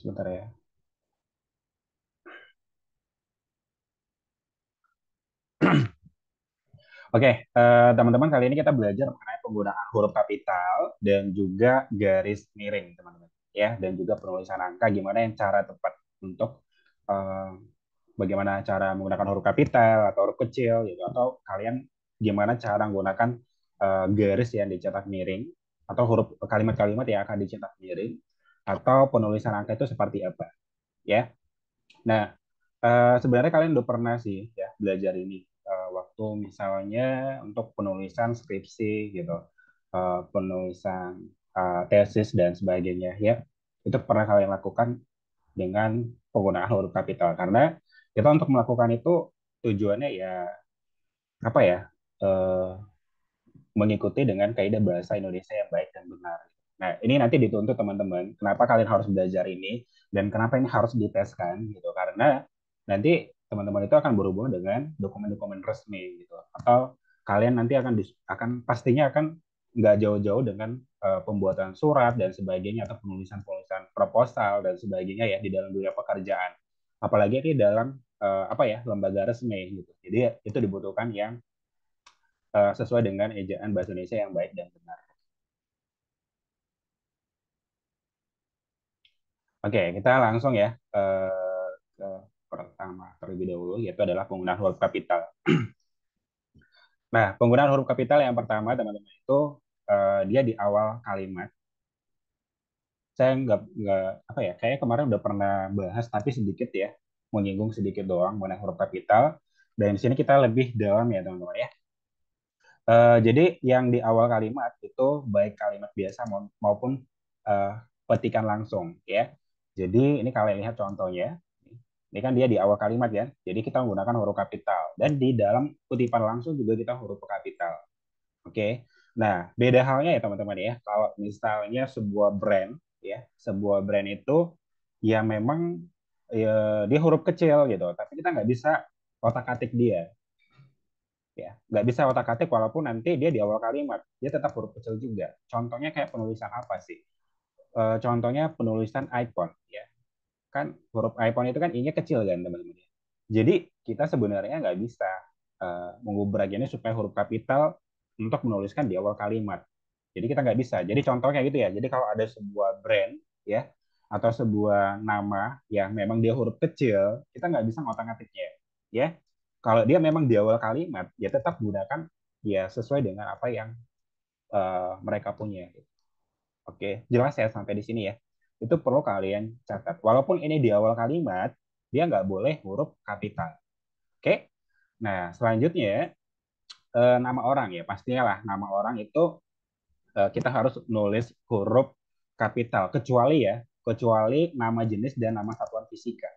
sebentar ya. Oke, okay, eh, teman-teman kali ini kita belajar mengenai penggunaan huruf kapital dan juga garis miring, teman-teman. Ya, dan juga penulisan angka gimana yang cara tepat untuk uh, bagaimana cara menggunakan huruf kapital atau huruf kecil gitu atau kalian gimana cara menggunakan uh, garis yang dicetak miring atau huruf kalimat-kalimat yang akan dicetak miring atau penulisan angka itu seperti apa ya nah eh, sebenarnya kalian udah pernah sih ya belajar ini eh, waktu misalnya untuk penulisan skripsi gitu eh, penulisan tesis dan sebagainya ya itu pernah kalian lakukan dengan penggunaan huruf kapital karena kita untuk melakukan itu tujuannya ya apa ya eh, mengikuti dengan kaidah bahasa Indonesia yang baik dan benar Nah, ini nanti dituntut teman-teman, kenapa kalian harus belajar ini dan kenapa ini harus diteskan gitu. Karena nanti teman-teman itu akan berhubungan dengan dokumen-dokumen resmi gitu atau kalian nanti akan akan pastinya akan nggak jauh-jauh dengan uh, pembuatan surat dan sebagainya atau penulisan-penulisan proposal dan sebagainya ya di dalam dunia pekerjaan. Apalagi di dalam uh, apa ya lembaga resmi gitu. Jadi itu dibutuhkan yang uh, sesuai dengan ejaan bahasa Indonesia yang baik dan benar. Oke, kita langsung ya ke, eh, ke pertama terlebih dahulu, yaitu adalah penggunaan huruf kapital. nah, penggunaan huruf kapital yang pertama, teman-teman, itu eh, dia di awal kalimat. Saya nggak, nggak apa ya, kayaknya kemarin udah pernah bahas, tapi sedikit ya, menyinggung sedikit doang mengenai huruf kapital. Dan di sini kita lebih dalam ya, teman-teman ya. Uh, jadi yang di awal kalimat itu baik kalimat biasa maupun uh, petikan langsung ya. Jadi ini kalian lihat contohnya. Ini kan dia di awal kalimat ya. Jadi kita menggunakan huruf kapital. Dan di dalam kutipan langsung juga kita huruf kapital. Oke. Nah, beda halnya ya teman-teman ya. Kalau misalnya sebuah brand ya, sebuah brand itu ya memang ya, dia huruf kecil gitu, tapi kita nggak bisa otak-atik dia. Ya, nggak bisa otak-atik walaupun nanti dia di awal kalimat, dia tetap huruf kecil juga. Contohnya kayak penulisan apa sih? Eh, contohnya penulisan iPhone ya kan huruf iPhone itu kan i-nya kecil kan teman-teman ya. jadi kita sebenarnya nggak bisa uh, eh, mengubah ini supaya huruf kapital untuk menuliskan di awal kalimat jadi kita nggak bisa jadi contohnya gitu ya jadi kalau ada sebuah brand ya atau sebuah nama ya memang dia huruf kecil kita nggak bisa ngotak-ngatiknya ya kalau dia memang di awal kalimat ya tetap gunakan ya sesuai dengan apa yang uh, mereka punya gitu. Oke, jelas ya sampai di sini ya. Itu perlu kalian catat. Walaupun ini di awal kalimat, dia nggak boleh huruf kapital. Oke? Nah, selanjutnya ya nama orang ya. Pastinya lah nama orang itu eh, kita harus nulis huruf kapital. Kecuali ya, kecuali nama jenis dan nama satuan fisika.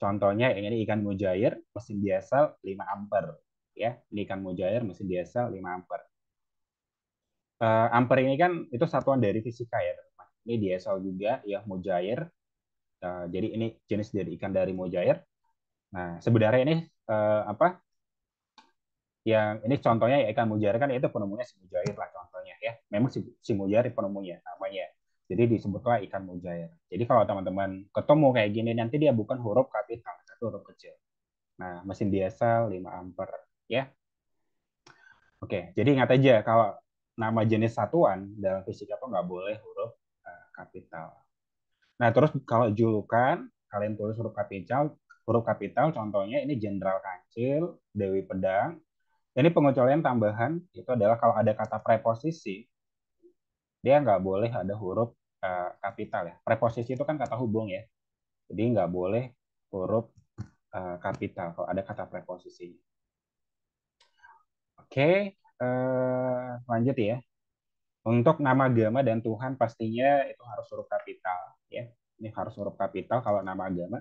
Contohnya ini ikan mujair, mesin biasa 5 ampere. Ya, ini ikan mujair, mesin biasa 5 ampere uh, eh, Ampere ini kan itu satuan dari fisika ya teman. Ini diesel juga ya mojair. Uh, eh, jadi ini jenis dari ikan dari mojair. Nah sebenarnya ini uh, apa? Yang ini contohnya ya ikan mojair kan itu penemunya si mojair lah contohnya ya. Memang si, si mojair penemunya namanya. Jadi disebutlah ikan mujair. Jadi kalau teman-teman ketemu kayak gini nanti dia bukan huruf kapital, tapi huruf kecil. Nah, mesin diesel 5 ampere ya. Oke, jadi ingat aja kalau nama jenis satuan dalam fisika itu nggak boleh huruf eh, kapital. Nah, terus kalau julukan, kalian tulis huruf kapital, huruf kapital contohnya ini Jenderal Kancil, Dewi Pedang. Ini pengecualian tambahan itu adalah kalau ada kata preposisi, dia nggak boleh ada huruf eh, kapital ya. Preposisi itu kan kata hubung ya. Jadi nggak boleh huruf eh, kapital kalau ada kata preposisi. Oke, eh, lanjut ya. Untuk nama agama dan Tuhan pastinya itu harus huruf kapital ya. Ini harus huruf kapital kalau nama agama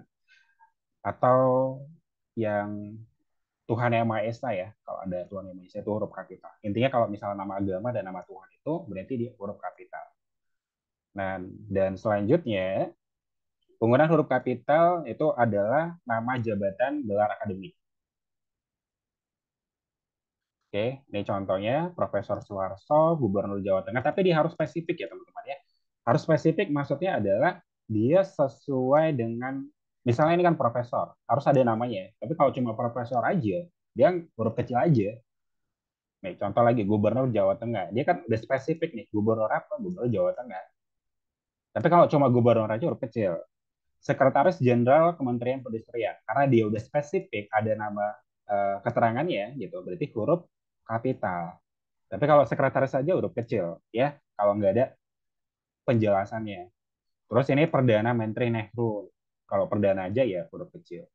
atau yang Tuhan Yang Maha Esa ya. Kalau ada Tuhan Yang Maha Esa itu huruf kapital. Intinya kalau misalnya nama agama dan nama Tuhan itu berarti di huruf kapital. Nah, dan selanjutnya penggunaan huruf kapital itu adalah nama jabatan gelar akademik. Oke, ini contohnya Profesor Suarso, Gubernur Jawa Tengah, tapi dia harus spesifik ya teman-teman ya. Harus spesifik maksudnya adalah dia sesuai dengan misalnya ini kan profesor, harus ada namanya. Tapi kalau cuma profesor aja, dia huruf kecil aja. Nih, contoh lagi Gubernur Jawa Tengah. Dia kan udah spesifik nih, gubernur apa? Gubernur Jawa Tengah. Tapi kalau cuma gubernur aja huruf kecil. Sekretaris Jenderal Kementerian Perindustrian karena dia udah spesifik ada nama eh, keterangannya gitu berarti huruf kapital. Tapi kalau sekretaris saja huruf kecil, ya kalau nggak ada penjelasannya. Terus ini perdana menteri Nehru. Kalau perdana aja ya huruf kecil.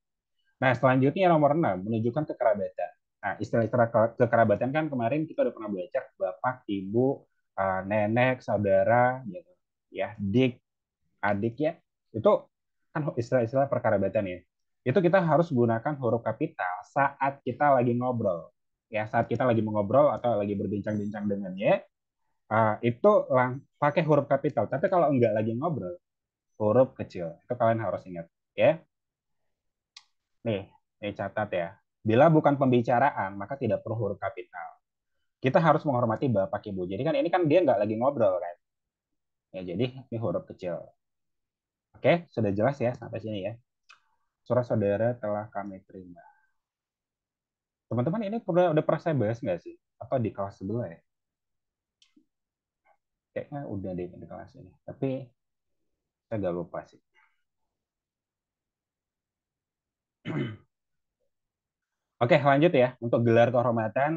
Nah, selanjutnya nomor 6 menunjukkan kekerabatan. Nah, istilah-istilah kekerabatan kan kemarin kita udah pernah belajar bapak, ibu, eh, nenek, saudara gitu. Ya, dik, adik ya. Itu kan istilah-istilah perkerabatan ya. Itu kita harus gunakan huruf kapital saat kita lagi ngobrol ya saat kita lagi mengobrol atau lagi berbincang-bincang dengannya uh, itu lang pakai huruf kapital tapi kalau enggak lagi ngobrol huruf kecil itu kalian harus ingat ya nih nih catat ya bila bukan pembicaraan maka tidak perlu huruf kapital kita harus menghormati bapak ibu jadi kan ini kan dia enggak lagi ngobrol kan ya jadi ini huruf kecil oke sudah jelas ya sampai sini ya surat saudara telah kami terima Teman-teman ini udah, udah pernah saya bahas nggak sih? Apa di kelas sebelah ya? Kayaknya udah deh di kelas ini. Tapi saya nggak lupa sih. Oke, lanjut ya. Untuk gelar kehormatan,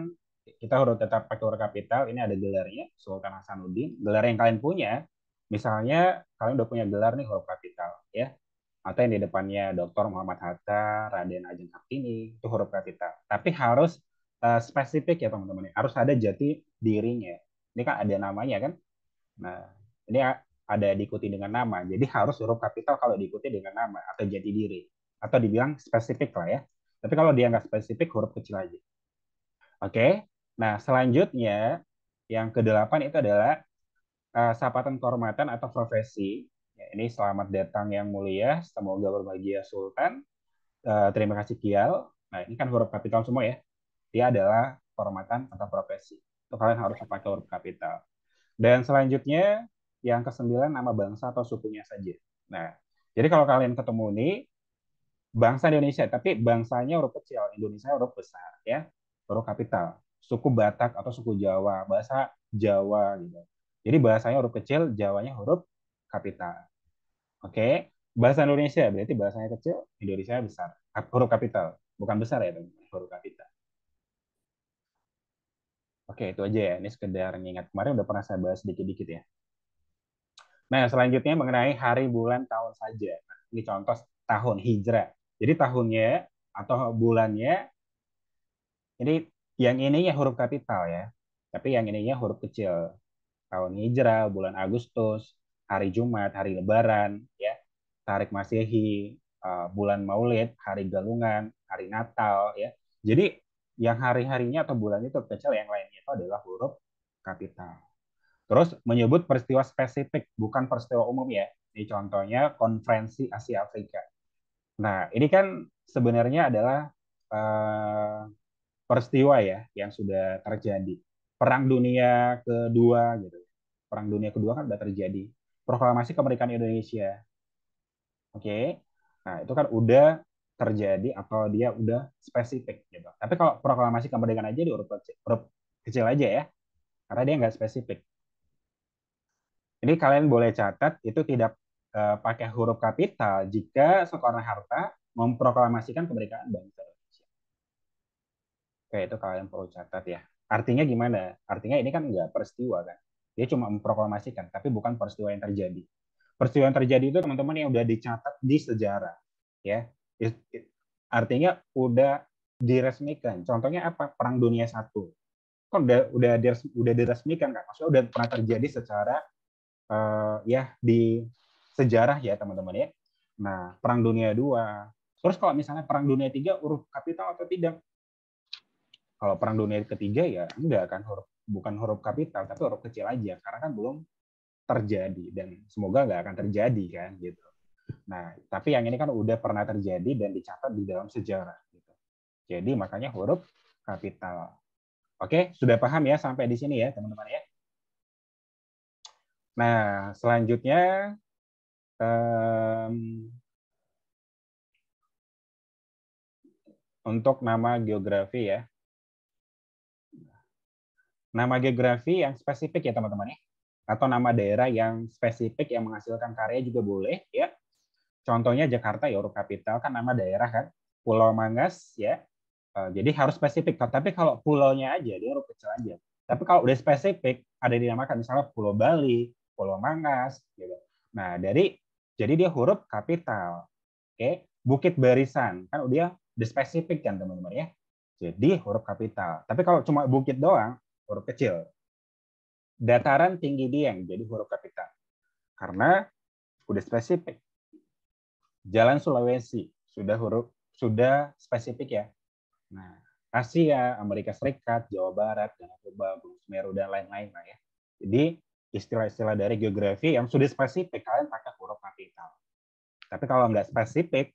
kita harus tetap pakai huruf kapital. Ini ada gelarnya, Sultan Hasanuddin. Gelar yang kalian punya, misalnya kalian udah punya gelar nih huruf kapital. ya atau yang di depannya Dr. Muhammad Hatta, Raden Ajeng Kartini, itu huruf kapital. Tapi harus uh, spesifik ya teman-teman, ya. harus ada jati dirinya. Ini kan ada namanya kan. Nah, ini ada diikuti dengan nama. Jadi harus huruf kapital kalau diikuti dengan nama atau jati diri. Atau dibilang spesifik lah ya. Tapi kalau dia nggak spesifik, huruf kecil aja. Oke, nah selanjutnya yang kedelapan itu adalah uh, sapatan kehormatan atau profesi ini selamat datang yang mulia, semoga berbahagia Sultan. Uh, terima kasih Kial. Nah, ini kan huruf kapital semua ya. Dia adalah kehormatan atau profesi. Itu kalian harus pakai huruf kapital. Dan selanjutnya, yang kesembilan nama bangsa atau sukunya saja. Nah, jadi kalau kalian ketemu ini bangsa Indonesia, tapi bangsanya huruf kecil, Indonesia huruf besar ya, huruf kapital. Suku Batak atau suku Jawa, bahasa Jawa gitu. Jadi bahasanya huruf kecil, Jawanya huruf kapital. Oke, bahasa Indonesia berarti bahasanya kecil, Indonesia besar. Huruf kapital, bukan besar ya huruf kapital. Oke, itu aja ya. Ini sekedar ngingat kemarin udah pernah saya bahas sedikit sedikit ya. Nah, selanjutnya mengenai hari, bulan, tahun saja. Nah, ini contoh tahun hijrah. Jadi tahunnya atau bulannya ini yang ininya huruf kapital ya. Tapi yang ininya huruf kecil. Tahun hijrah, bulan Agustus, hari Jumat, hari Lebaran, Tarik Masehi, uh, bulan Maulid, hari Galungan, hari Natal ya. Jadi yang hari-harinya atau bulannya itu kecil, yang lainnya itu adalah huruf kapital. Terus menyebut peristiwa spesifik, bukan peristiwa umum ya. Ini contohnya konferensi Asia Afrika. Nah, ini kan sebenarnya adalah eh, peristiwa ya yang sudah terjadi. Perang Dunia Kedua gitu. Perang Dunia Kedua kan sudah terjadi. Proklamasi Kemerdekaan Indonesia. Oke. Okay? Nah, itu kan udah terjadi atau dia udah spesifik gitu. Tapi kalau proklamasi kemerdekaan aja di huruf kecil, huruf kecil aja ya. Karena dia nggak spesifik. Jadi kalian boleh catat itu tidak uh, pakai huruf kapital jika seorang harta memproklamasikan kemerdekaan bangsa Indonesia. Oke, itu kalian perlu catat ya. Artinya gimana? Artinya ini kan nggak peristiwa kan. Dia cuma memproklamasikan, tapi bukan peristiwa yang terjadi peristiwa yang terjadi itu teman-teman yang udah dicatat di sejarah ya artinya udah diresmikan contohnya apa perang dunia satu kan udah udah udah diresmikan kan maksudnya udah pernah terjadi secara uh, ya di sejarah ya teman-teman ya nah perang dunia dua terus kalau misalnya perang dunia tiga huruf kapital atau tidak kalau perang dunia ketiga ya enggak kan huruf bukan huruf kapital tapi huruf kecil aja karena kan belum terjadi dan semoga nggak akan terjadi kan gitu. Nah, tapi yang ini kan udah pernah terjadi dan dicatat di dalam sejarah gitu. Jadi makanya huruf kapital. Oke, sudah paham ya sampai di sini ya, teman-teman ya. Nah, selanjutnya um, untuk nama geografi ya. Nama geografi yang spesifik ya teman-teman ya. -teman atau nama daerah yang spesifik yang menghasilkan karya juga boleh ya. Contohnya Jakarta ya huruf kapital kan nama daerah kan. Pulau Mangas ya. Eh, jadi harus spesifik. Tapi kalau pulaunya aja dia huruf kecil aja. Tapi kalau udah spesifik ada dinamakan misalnya Pulau Bali, Pulau Mangas gitu. Nah, dari jadi dia huruf kapital. Oke, Bukit Barisan kan udah the spesifik kan teman-teman ya. Jadi huruf kapital. Tapi kalau cuma bukit doang huruf kecil dataran tinggi dia yang jadi huruf kapital. Karena sudah spesifik. Jalan Sulawesi sudah huruf sudah spesifik ya. Nah, Asia, Amerika Serikat, Jawa Barat, dan Toba, Gunung Semeru dan lain-lain lah ya. Jadi istilah-istilah dari geografi yang sudah spesifik kalian pakai huruf kapital. Tapi kalau nggak spesifik,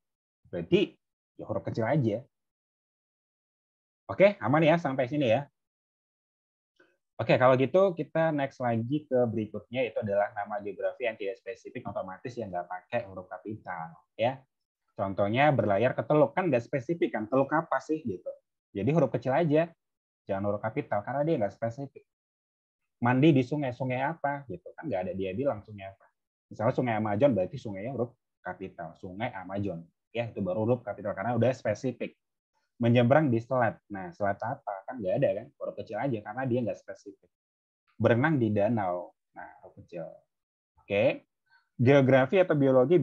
berarti ya huruf kecil aja. Oke, aman ya sampai sini ya. Oke, kalau gitu kita next lagi ke berikutnya itu adalah nama geografi yang tidak spesifik otomatis yang nggak pakai huruf kapital, ya. Contohnya berlayar ke teluk kan nggak spesifik kan teluk apa sih gitu. Jadi huruf kecil aja, jangan huruf kapital karena dia nggak spesifik. Mandi di sungai, sungai apa gitu kan nggak ada dia bilang sungai apa. Misalnya sungai Amazon berarti sungainya huruf kapital, sungai Amazon ya itu baru huruf kapital karena udah spesifik menyeberang di selat. Nah, selat apa? Kan nggak ada kan, baru kecil aja karena dia nggak spesifik. Berenang di danau. Nah, huruf kecil. Oke. Geografi atau biologi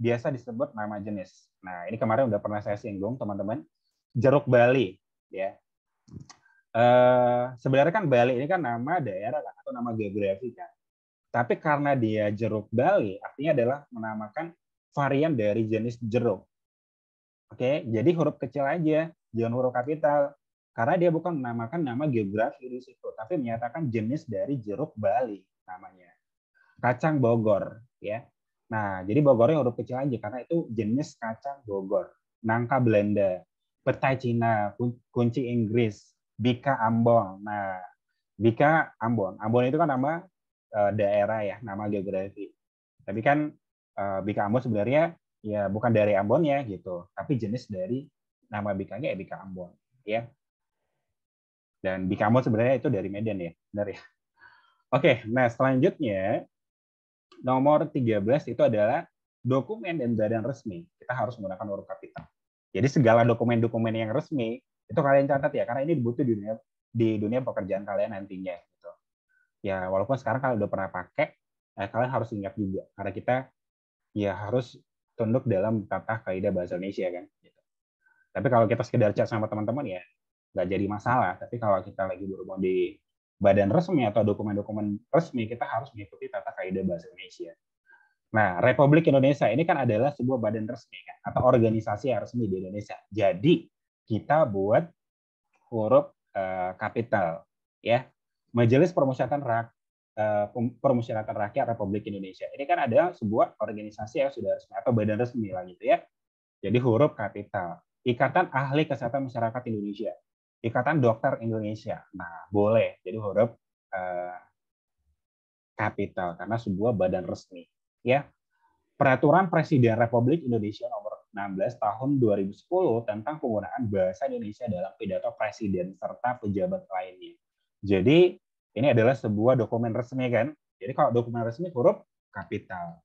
biasa disebut nama jenis. Nah, ini kemarin udah pernah saya singgung, teman-teman. Jeruk Bali, ya. Uh, sebenarnya kan Bali ini kan nama daerah kan, atau nama geografi kan. Tapi karena dia jeruk Bali, artinya adalah menamakan varian dari jenis jeruk. Oke, jadi huruf kecil aja, jangan huruf kapital. Karena dia bukan menamakan nama geografi di situ, tapi menyatakan jenis dari jeruk Bali namanya. Kacang Bogor, ya. Nah, jadi Bogornya huruf kecil aja karena itu jenis kacang Bogor. Nangka Belanda, petai Cina, kunci Inggris, bika Ambon. Nah, bika Ambon. Ambon itu kan nama eh, daerah ya, nama geografi. Tapi kan eh, Bika Ambon sebenarnya ya bukan dari Ambon ya gitu, tapi jenis dari nama bikanya ya Ambon, ya. Dan bika Ambon sebenarnya itu dari Medan ya, benar ya. Oke, nah selanjutnya nomor 13 itu adalah dokumen dan badan resmi. Kita harus menggunakan huruf kapital. Jadi segala dokumen-dokumen yang resmi itu kalian catat ya, karena ini butuh di dunia di dunia pekerjaan kalian nantinya. Gitu. Ya walaupun sekarang kalau udah pernah pakai, eh, kalian harus ingat juga karena kita ya harus tunduk dalam tata kaidah bahasa Indonesia kan. Gitu. Tapi kalau kita sekedar chat sama teman-teman ya nggak jadi masalah. Tapi kalau kita lagi berhubung di badan resmi atau dokumen-dokumen resmi, kita harus mengikuti tata kaidah bahasa Indonesia. Nah, Republik Indonesia ini kan adalah sebuah badan resmi kan, atau organisasi yang resmi di Indonesia. Jadi kita buat huruf uh, kapital, ya. Majelis Permusyawaratan Eh, permusyawaratan Rakyat Republik Indonesia. Ini kan ada sebuah organisasi yang sudah resmi atau badan resmi lah gitu ya. Jadi huruf kapital. Ikatan Ahli Kesehatan Masyarakat Indonesia. Ikatan Dokter Indonesia. Nah, boleh. Jadi huruf kapital eh, kapital karena sebuah badan resmi, ya. Peraturan Presiden Republik Indonesia nomor 16 tahun 2010 tentang penggunaan bahasa Indonesia dalam pidato presiden serta pejabat lainnya. Jadi ini adalah sebuah dokumen resmi kan. Jadi kalau dokumen resmi huruf kapital.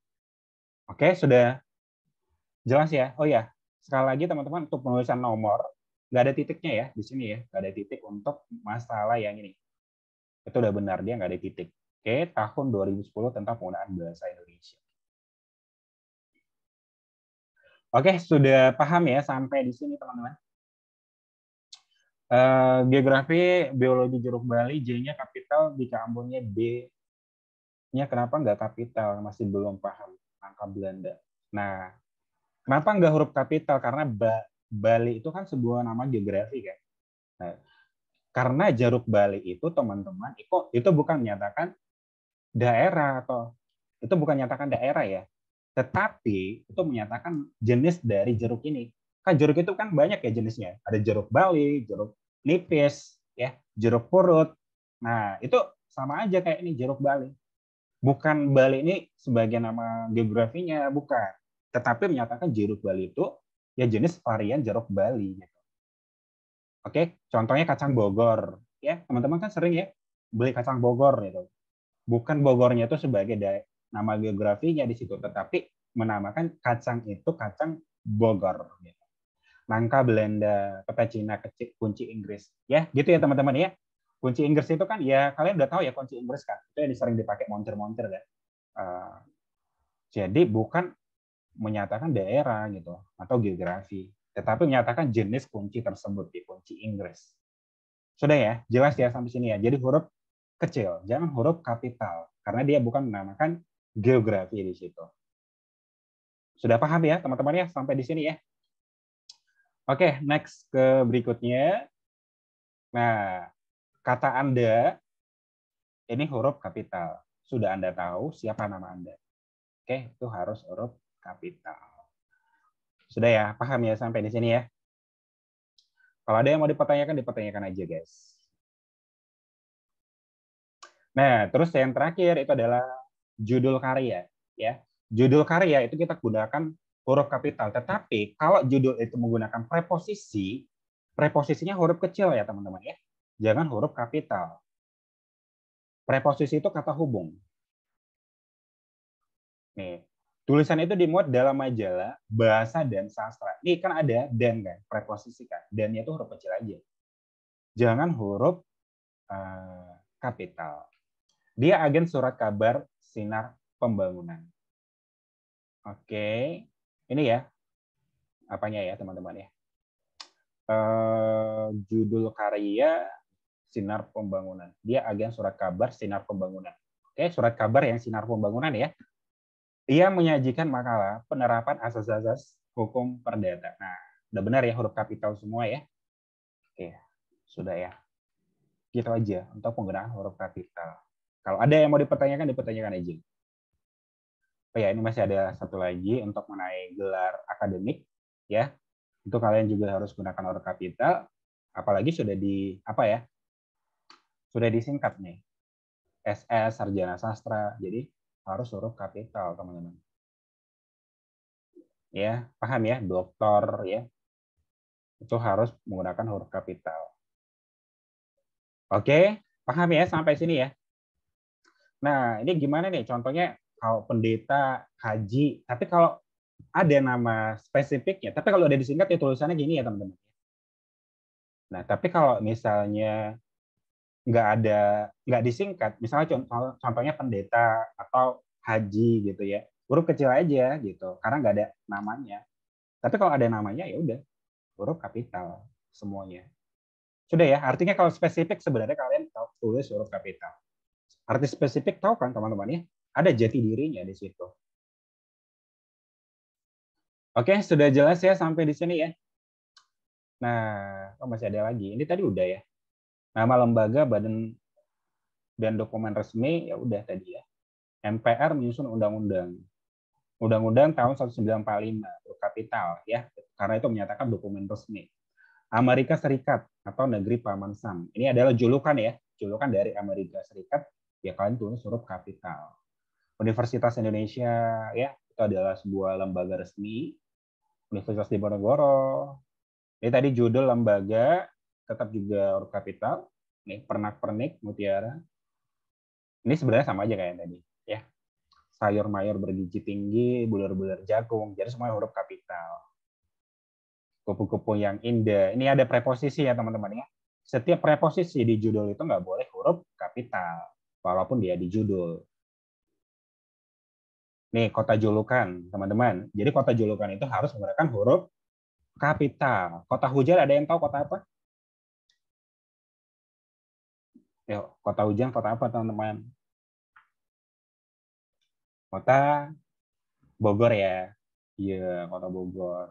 Oke, sudah jelas ya? Oh ya, sekali lagi teman-teman untuk penulisan nomor nggak ada titiknya ya di sini ya, nggak ada titik untuk masalah yang ini. Itu udah benar dia nggak ada titik. Oke, tahun 2010 tentang penggunaan bahasa Indonesia. Oke, sudah paham ya sampai di sini teman-teman? Uh, geografi biologi jeruk Bali J-nya kapital di Ambonnya B-nya kenapa nggak kapital masih belum paham angka Belanda. Nah kenapa nggak huruf kapital karena ba Bali itu kan sebuah nama geografi kan. Nah, karena jeruk Bali itu teman-teman itu itu bukan menyatakan daerah atau itu bukan menyatakan daerah ya, tetapi itu menyatakan jenis dari jeruk ini. Kan jeruk itu kan banyak ya jenisnya. Ada jeruk Bali, jeruk nipis, ya, jeruk purut. Nah, itu sama aja kayak ini jeruk Bali. Bukan Bali ini sebagai nama geografinya, bukan. Tetapi menyatakan jeruk Bali itu ya jenis varian jeruk Bali gitu. Oke, contohnya kacang Bogor, ya. Teman-teman kan sering ya beli kacang Bogor gitu. Bukan Bogornya itu sebagai nama geografinya di situ, tetapi menamakan kacang itu kacang Bogor. Gitu nangka Belanda, peta Cina kecil, kunci Inggris. Ya, gitu ya teman-teman ya. Kunci Inggris itu kan ya kalian udah tahu ya kunci Inggris kan. Itu yang sering dipakai montir-montir kan. jadi bukan menyatakan daerah gitu atau geografi, tetapi menyatakan jenis kunci tersebut di kunci Inggris. Sudah ya, jelas ya sampai sini ya. Jadi huruf kecil, jangan huruf kapital karena dia bukan menamakan geografi di situ. Sudah paham ya teman-teman ya sampai di sini ya. Oke, okay, next ke berikutnya. Nah, kata Anda, ini huruf kapital. Sudah Anda tahu siapa nama Anda. Oke, okay, itu harus huruf kapital. Sudah ya, paham ya sampai di sini ya? Kalau ada yang mau dipertanyakan, dipertanyakan aja guys. Nah, terus yang terakhir itu adalah judul karya. ya Judul karya itu kita gunakan huruf kapital. Tetapi kalau judul itu menggunakan preposisi, preposisinya huruf kecil ya teman-teman ya. Jangan huruf kapital. Preposisi itu kata hubung. Nih, tulisan itu dimuat dalam majalah bahasa dan sastra. Ini kan ada dan kan, preposisi kan. Dan itu huruf kecil aja. Jangan huruf uh, kapital. Dia agen surat kabar sinar pembangunan. Oke ini ya apanya ya teman-teman ya uh, judul karya sinar pembangunan dia agen surat kabar sinar pembangunan oke surat kabar yang sinar pembangunan ya Ia menyajikan makalah penerapan asas-asas hukum perdata nah udah benar ya huruf kapital semua ya oke sudah ya gitu aja untuk penggunaan huruf kapital kalau ada yang mau dipertanyakan dipertanyakan aja oh ya ini masih ada satu lagi untuk mengenai gelar akademik ya Untuk kalian juga harus gunakan order kapital. apalagi sudah di apa ya sudah disingkat nih SS sarjana sastra jadi harus huruf kapital teman-teman ya paham ya doktor ya itu harus menggunakan huruf kapital oke paham ya sampai sini ya nah ini gimana nih contohnya kalau pendeta, haji, tapi kalau ada nama spesifiknya, tapi kalau udah disingkat ya tulisannya gini ya teman-teman. Nah, tapi kalau misalnya nggak ada nggak disingkat, misalnya contoh, contohnya pendeta atau haji gitu ya, huruf kecil aja gitu, karena nggak ada namanya. Tapi kalau ada namanya ya udah huruf kapital semuanya. Sudah ya, artinya kalau spesifik sebenarnya kalian tahu tulis huruf kapital. Arti spesifik tahu kan teman-teman ya? ada jati dirinya di situ. Oke, sudah jelas ya sampai di sini ya. Nah, oh masih ada lagi. Ini tadi udah ya. Nama lembaga, badan dan dokumen resmi ya udah tadi ya. MPR menyusun undang-undang. Undang-undang tahun 1945 kapital ya, karena itu menyatakan dokumen resmi. Amerika Serikat atau negeri paman Sam. Ini adalah julukan ya, julukan dari Amerika Serikat ya kalian tulis huruf kapital. Universitas Indonesia ya itu adalah sebuah lembaga resmi Universitas Diponegoro. ini tadi judul lembaga tetap juga huruf kapital. Nih pernak-pernik mutiara. Ini sebenarnya sama aja kayak tadi ya. Sayur mayur bergiji tinggi, bulur-bulur jagung. Jadi semua huruf kapital. Kupu-kupu yang indah. Ini ada preposisi ya teman-teman ya. Setiap preposisi di judul itu nggak boleh huruf kapital, walaupun dia di judul Nih, kota julukan, teman-teman. Jadi kota julukan itu harus menggunakan huruf kapital. Kota hujan ada yang tahu kota apa? Yuk, kota hujan kota apa, teman-teman? Kota Bogor ya. Iya, kota Bogor.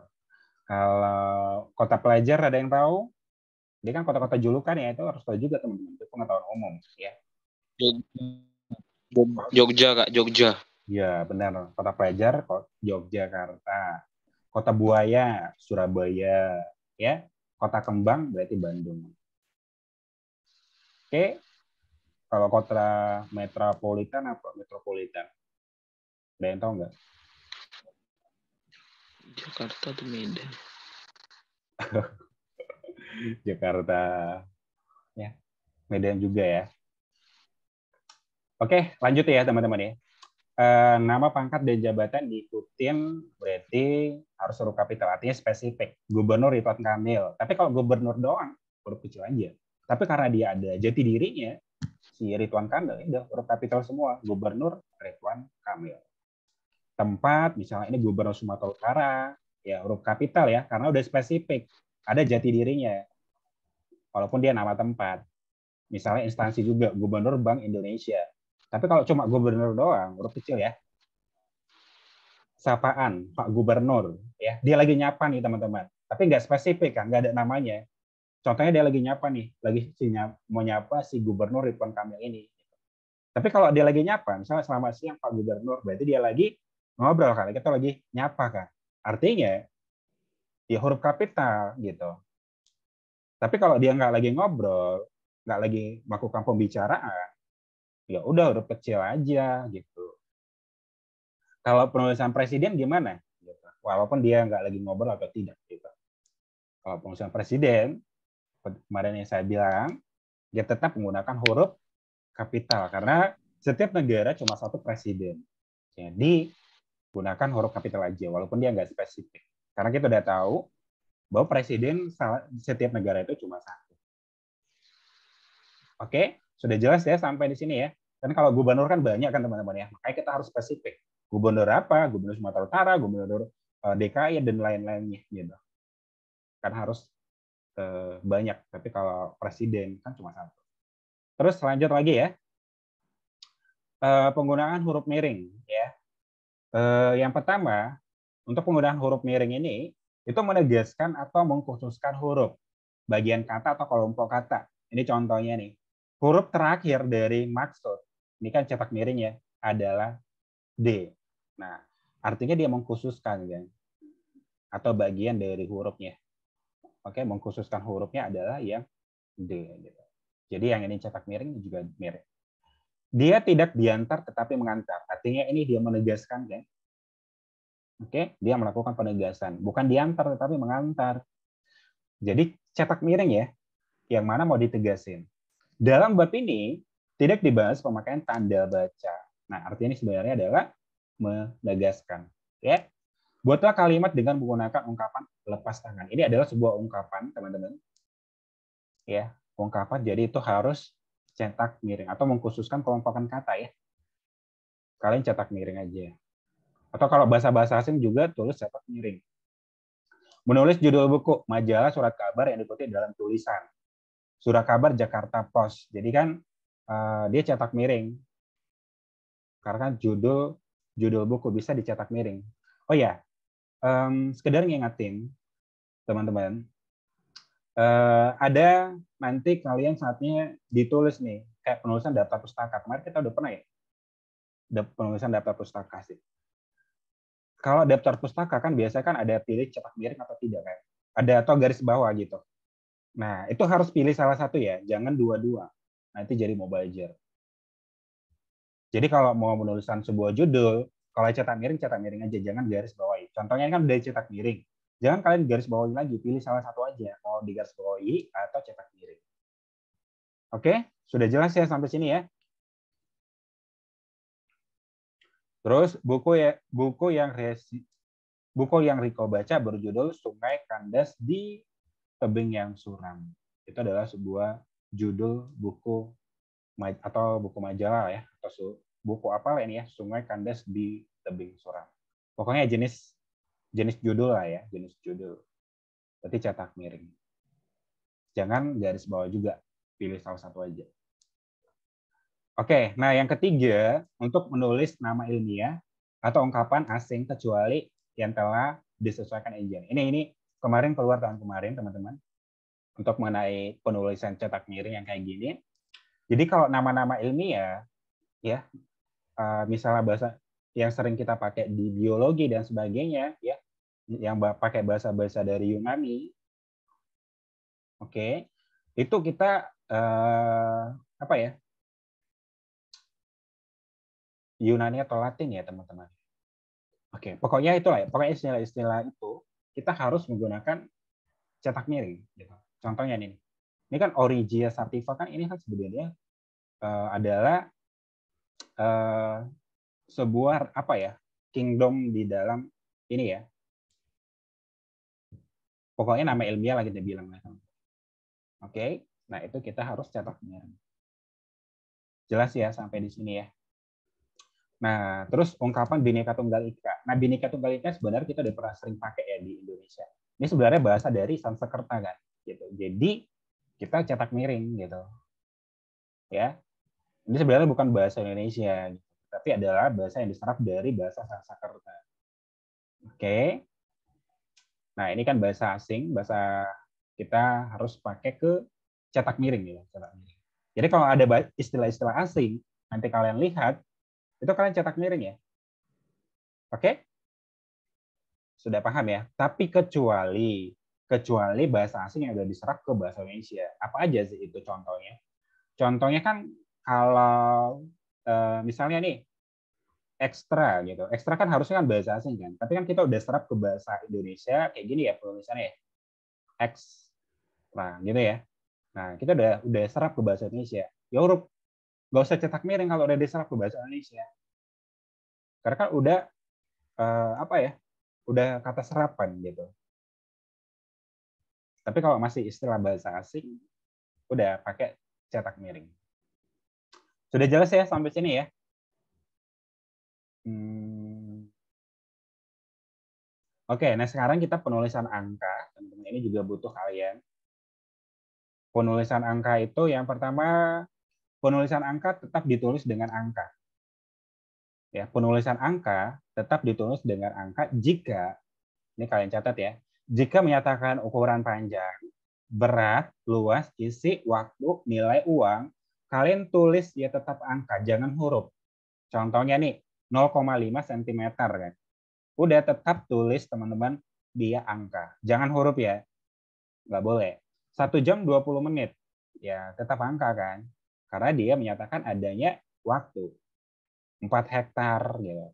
Kalau kota pelajar ada yang tahu? Dia kan kota-kota julukan ya, itu harus tahu juga teman-teman. Itu pengetahuan umum ya. Jogja, Kak, Jogja. Ya, benar. Kota pelajar Yogyakarta. Kota Buaya, Surabaya, ya. Kota Kembang berarti Bandung. Oke. Kalau kota metropolitan apa metropolitan? Ada yang tahu nggak? Jakarta atau Medan? Jakarta. Ya. Medan juga ya. Oke, lanjut ya teman-teman ya. Eh, nama pangkat dan jabatan diikutin berarti harus huruf kapital artinya spesifik gubernur Ridwan Kamil tapi kalau gubernur doang huruf kecil aja tapi karena dia ada jati dirinya si Ridwan Kamil udah huruf kapital semua gubernur Ridwan Kamil tempat misalnya ini gubernur Sumatera Utara ya huruf kapital ya karena udah spesifik ada jati dirinya walaupun dia nama tempat misalnya instansi juga gubernur Bank Indonesia tapi kalau cuma gubernur doang, huruf kecil ya. Sapaan, Pak Gubernur. ya Dia lagi nyapa nih teman-teman. Tapi nggak spesifik kan, nggak ada namanya. Contohnya dia lagi nyapa nih, lagi si mau nyapa si Gubernur Ridwan Kamil ini. Tapi kalau dia lagi nyapa, misalnya selama siang Pak Gubernur, berarti dia lagi ngobrol kali, kita lagi nyapa kan. Artinya ya huruf kapital gitu. Tapi kalau dia nggak lagi ngobrol, nggak lagi melakukan pembicaraan, ya udah huruf kecil aja gitu. Kalau penulisan presiden gimana? Gitu. Walaupun dia nggak lagi ngobrol atau tidak gitu. Kalau penulisan presiden kemarin yang saya bilang dia tetap menggunakan huruf kapital karena setiap negara cuma satu presiden. Jadi gunakan huruf kapital aja walaupun dia nggak spesifik. Karena kita udah tahu bahwa presiden setiap negara itu cuma satu. Oke? Sudah jelas ya sampai di sini ya. Kan kalau gubernur kan banyak kan teman-teman ya. Makanya kita harus spesifik. Gubernur apa? Gubernur Sumatera Utara, gubernur eh, DKI dan lain-lainnya gitu. Kan harus eh, banyak. Tapi kalau presiden kan cuma satu. Terus lanjut lagi ya. Eh, penggunaan huruf miring ya. yang pertama untuk penggunaan huruf miring ini itu menegaskan atau mengkhususkan huruf bagian kata atau kelompok kata. Ini contohnya nih huruf terakhir dari maksud ini kan cetak miring ya adalah D. Nah, artinya dia mengkhususkan kan atau bagian dari hurufnya. Oke, mengkhususkan hurufnya adalah yang D gitu. Jadi yang ini cetak miring juga miring. Dia tidak diantar tetapi mengantar. Artinya ini dia menegaskan kan. Oke, dia melakukan penegasan, bukan diantar tetapi mengantar. Jadi cetak miring ya, yang mana mau ditegasin. Dalam bab ini tidak dibahas pemakaian tanda baca. Nah, artinya ini sebenarnya adalah menegaskan. Ya. Buatlah kalimat dengan menggunakan ungkapan lepas tangan. Ini adalah sebuah ungkapan, teman-teman. Ya, ungkapan jadi itu harus cetak miring atau mengkhususkan kelompokan kata ya. Kalian cetak miring aja. Atau kalau bahasa-bahasa asing juga tulis cetak miring. Menulis judul buku, majalah, surat kabar yang dikutip dalam tulisan Kabar Jakarta Post. Jadi kan uh, dia cetak miring. Karena kan judul judul buku bisa dicetak miring. Oh ya, um, sekedar ngingetin teman-teman, uh, ada nanti kalian saatnya ditulis nih kayak penulisan daftar pustaka. Kemarin kita udah pernah ya penulisan daftar pustaka sih. Kalau daftar pustaka kan biasanya kan ada pilih cetak miring atau tidak kan. Ada atau garis bawah gitu. Nah, itu harus pilih salah satu ya, jangan dua-dua. Nanti jadi mobilizer. Jadi kalau mau menuliskan sebuah judul, kalau cetak miring, cetak miring aja, jangan garis bawahi. Contohnya kan dari cetak miring. Jangan kalian garis bawahi lagi, pilih salah satu aja, mau di garis bawahi atau cetak miring. Oke, sudah jelas ya sampai sini ya. Terus buku ya buku yang resi, buku yang Riko baca berjudul Sungai Kandas di Tebing yang Suram. Itu adalah sebuah judul buku atau buku majalah ya atau buku apa lah ini ya Sungai Kandas di Tebing Suram. Pokoknya jenis jenis judul lah ya, jenis judul. Berarti cetak miring. Jangan garis bawah juga, pilih salah satu aja. Oke, nah yang ketiga untuk menulis nama ilmiah atau ungkapan asing kecuali yang telah disesuaikan agent. Ini ini kemarin keluar tahun kemarin teman-teman untuk mengenai penulisan cetak miring yang kayak gini. Jadi kalau nama-nama ilmiah ya uh, misalnya bahasa yang sering kita pakai di biologi dan sebagainya ya yang pakai bahasa-bahasa dari Yunani. Oke. Okay. Itu kita uh, apa ya? Yunani atau Latin ya, teman-teman. Oke, okay. pokoknya itulah ya. Pokoknya istilah-istilah itu kita harus menggunakan cetak miring. Gitu. Contohnya ini, ini kan Origia Sartiva kan ini kan sebenarnya uh, adalah uh, sebuah apa ya kingdom di dalam ini ya. Pokoknya nama ilmiah lagi kita bilang. Oke, okay? nah itu kita harus cetak miring. Jelas ya sampai di sini ya. Nah, terus ungkapan Bhinneka Tunggal Ika. Nah, Bhinneka Tunggal Ika sebenarnya kita udah pernah sering pakai ya di Indonesia. Ini sebenarnya bahasa dari Sanskerta kan, gitu. Jadi kita cetak miring gitu. Ya. Ini sebenarnya bukan bahasa Indonesia, gitu. tapi adalah bahasa yang diserap dari bahasa Sanskerta. Oke. Nah, ini kan bahasa asing, bahasa kita harus pakai ke cetak miring ya, cetak miring. Jadi kalau ada istilah-istilah asing, nanti kalian lihat itu kalian cetak miring ya. Oke? Sudah paham ya? Tapi kecuali kecuali bahasa asing yang sudah diserap ke bahasa Indonesia. Apa aja sih itu contohnya? Contohnya kan kalau eh, misalnya nih ekstra gitu. Ekstra kan harusnya kan bahasa asing kan. Tapi kan kita udah serap ke bahasa Indonesia kayak gini ya penulisannya ya. X nah gitu ya. Nah, kita udah udah serap ke bahasa Indonesia. Ya huruf nggak usah cetak miring kalau diserap ke bahasa Indonesia karena kan udah eh, apa ya udah kata serapan gitu tapi kalau masih istilah bahasa asing udah pakai cetak miring sudah jelas ya sampai sini ya hmm. oke nah sekarang kita penulisan angka teman-teman ini juga butuh kalian penulisan angka itu yang pertama penulisan angka tetap ditulis dengan angka. Ya, penulisan angka tetap ditulis dengan angka jika ini kalian catat ya. Jika menyatakan ukuran panjang, berat, luas, isi, waktu, nilai uang, kalian tulis ya tetap angka, jangan huruf. Contohnya nih, 0,5 cm kan. Udah tetap tulis teman-teman dia angka. Jangan huruf ya. Nggak boleh. 1 jam 20 menit. Ya, tetap angka kan karena dia menyatakan adanya waktu 4 hektar gitu.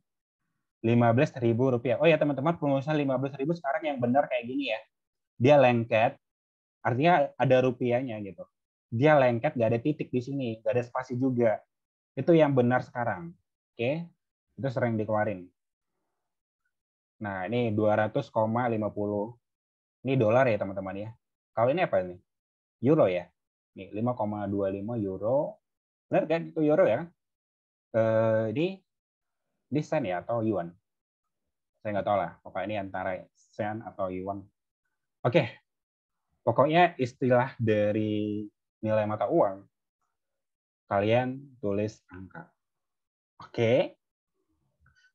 15 ribu rupiah. Oh ya teman-teman pengurusan 15 ribu sekarang yang benar kayak gini ya. Dia lengket, artinya ada rupiahnya gitu. Dia lengket, gak ada titik di sini, gak ada spasi juga. Itu yang benar sekarang. Oke, okay? itu sering dikeluarin. Nah ini 200,50. Ini dolar ya teman-teman ya. Kalau ini apa ini? Euro ya? Nih 5,25 euro. Benar kan itu euro ya kan? eh, di Eh, ini sen ya atau yuan? Saya nggak tahu lah. Pokoknya ini antara sen atau yuan. Oke. Pokoknya istilah dari nilai mata uang kalian tulis angka. Oke. Okay.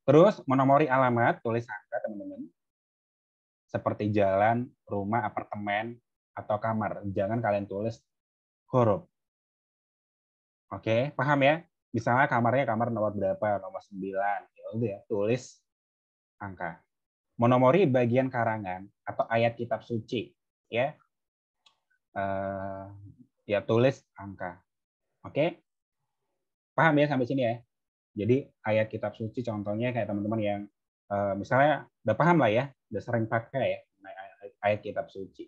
Terus menomori alamat, tulis angka, teman-teman. Seperti jalan, rumah, apartemen, atau kamar. Jangan kalian tulis huruf. Oke, paham ya? Misalnya kamarnya kamar nomor berapa? Nomor 9. Ya udah ya, tulis angka. Monomori bagian karangan atau ayat kitab suci, ya. Uh, ya tulis angka. Oke? Paham ya sampai sini ya? Jadi ayat kitab suci contohnya kayak teman-teman yang uh, misalnya udah paham lah ya, udah sering pakai ya ayat kitab suci.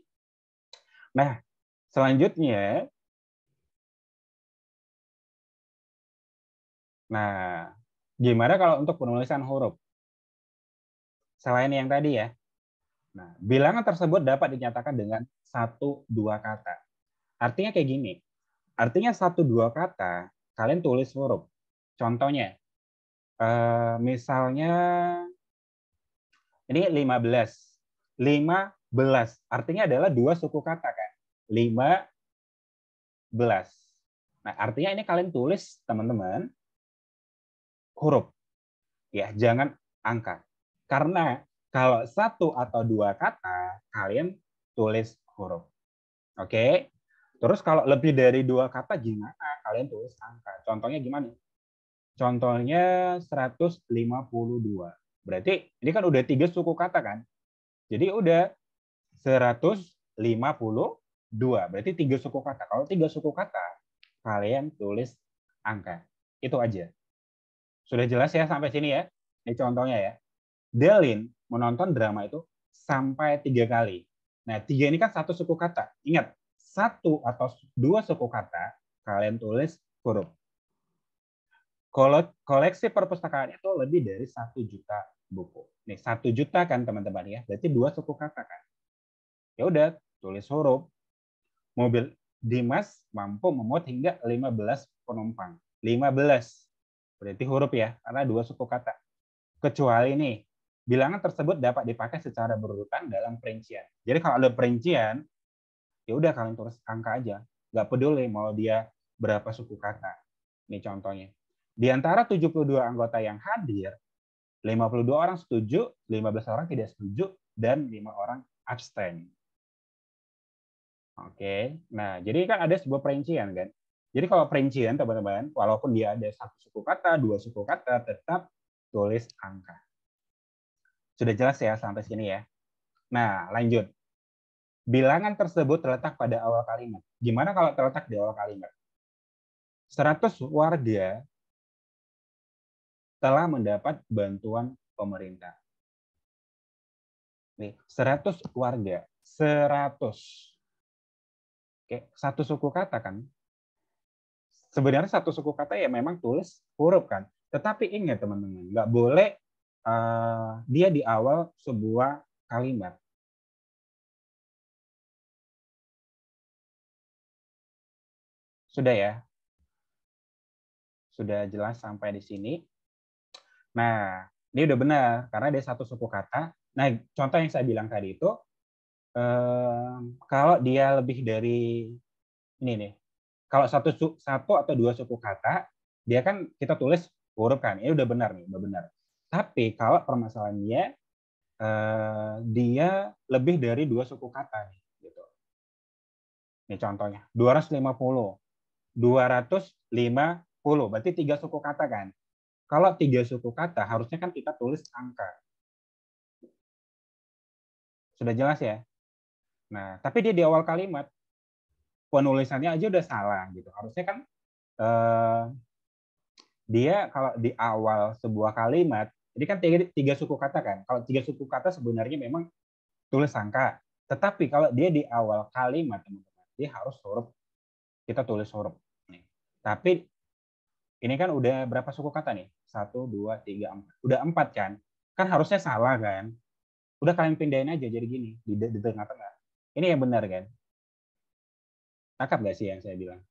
Nah, selanjutnya Nah, gimana kalau untuk penulisan huruf? Selain yang tadi ya. Nah, bilangan tersebut dapat dinyatakan dengan satu dua kata. Artinya kayak gini. Artinya satu dua kata kalian tulis huruf. Contohnya, eh, misalnya ini 15. 15 artinya adalah dua suku kata kan. 15. Nah, artinya ini kalian tulis teman-teman huruf. Ya, jangan angka. Karena kalau satu atau dua kata, kalian tulis huruf. Oke? Terus kalau lebih dari dua kata gimana? Kalian tulis angka. Contohnya gimana? Contohnya 152. Berarti ini kan udah tiga suku kata kan? Jadi udah 152. Berarti tiga suku kata. Kalau tiga suku kata, kalian tulis angka. Itu aja. Sudah jelas ya sampai sini ya. Ini contohnya ya. Delin menonton drama itu sampai tiga kali. Nah, tiga ini kan satu suku kata. Ingat, satu atau dua suku kata kalian tulis huruf. Koleksi perpustakaan itu lebih dari satu juta buku. Nih, satu juta kan teman-teman ya. Berarti dua suku kata kan. Ya udah, tulis huruf. Mobil Dimas mampu memuat hingga 15 penumpang. 15 berarti huruf ya, karena dua suku kata. Kecuali ini bilangan tersebut dapat dipakai secara berurutan dalam perincian. Jadi kalau ada perincian, ya udah kalian tulis angka aja. Nggak peduli mau dia berapa suku kata. Ini contohnya. Di antara 72 anggota yang hadir, 52 orang setuju, 15 orang tidak setuju, dan 5 orang abstain. Oke, nah jadi kan ada sebuah perincian kan. Jadi kalau perincian teman-teman, walaupun dia ada satu suku kata, dua suku kata, tetap tulis angka. Sudah jelas ya sampai sini ya. Nah, lanjut. Bilangan tersebut terletak pada awal kalimat. Gimana kalau terletak di awal kalimat? 100 warga telah mendapat bantuan pemerintah. Nih, 100 warga, 100. Oke, satu suku kata kan? sebenarnya satu suku kata ya memang tulis huruf kan. Tetapi ingat teman-teman, nggak boleh uh, dia di awal sebuah kalimat. Sudah ya? Sudah jelas sampai di sini? Nah, dia udah benar karena dia satu suku kata. Nah, contoh yang saya bilang tadi itu eh, kalau dia lebih dari ini nih, kalau satu satu atau dua suku kata dia kan kita tulis huruf kan ini udah benar nih udah benar tapi kalau permasalahannya uh, eh, dia lebih dari dua suku kata nih gitu ini contohnya 250 250 berarti tiga suku kata kan kalau tiga suku kata harusnya kan kita tulis angka sudah jelas ya nah tapi dia di awal kalimat penulisannya aja udah salah gitu. Harusnya kan eh, dia kalau di awal sebuah kalimat, jadi kan tiga, tiga suku kata kan. Kalau tiga suku kata sebenarnya memang tulis angka. Tetapi kalau dia di awal kalimat, teman-teman, dia harus huruf. Kita tulis huruf. Nih. Tapi ini kan udah berapa suku kata nih? Satu, dua, tiga, empat. Udah empat kan? Kan harusnya salah kan? Udah kalian pindahin aja jadi gini, di, di tengah-tengah. Ini yang benar kan? takap nggak sih yang saya bilang?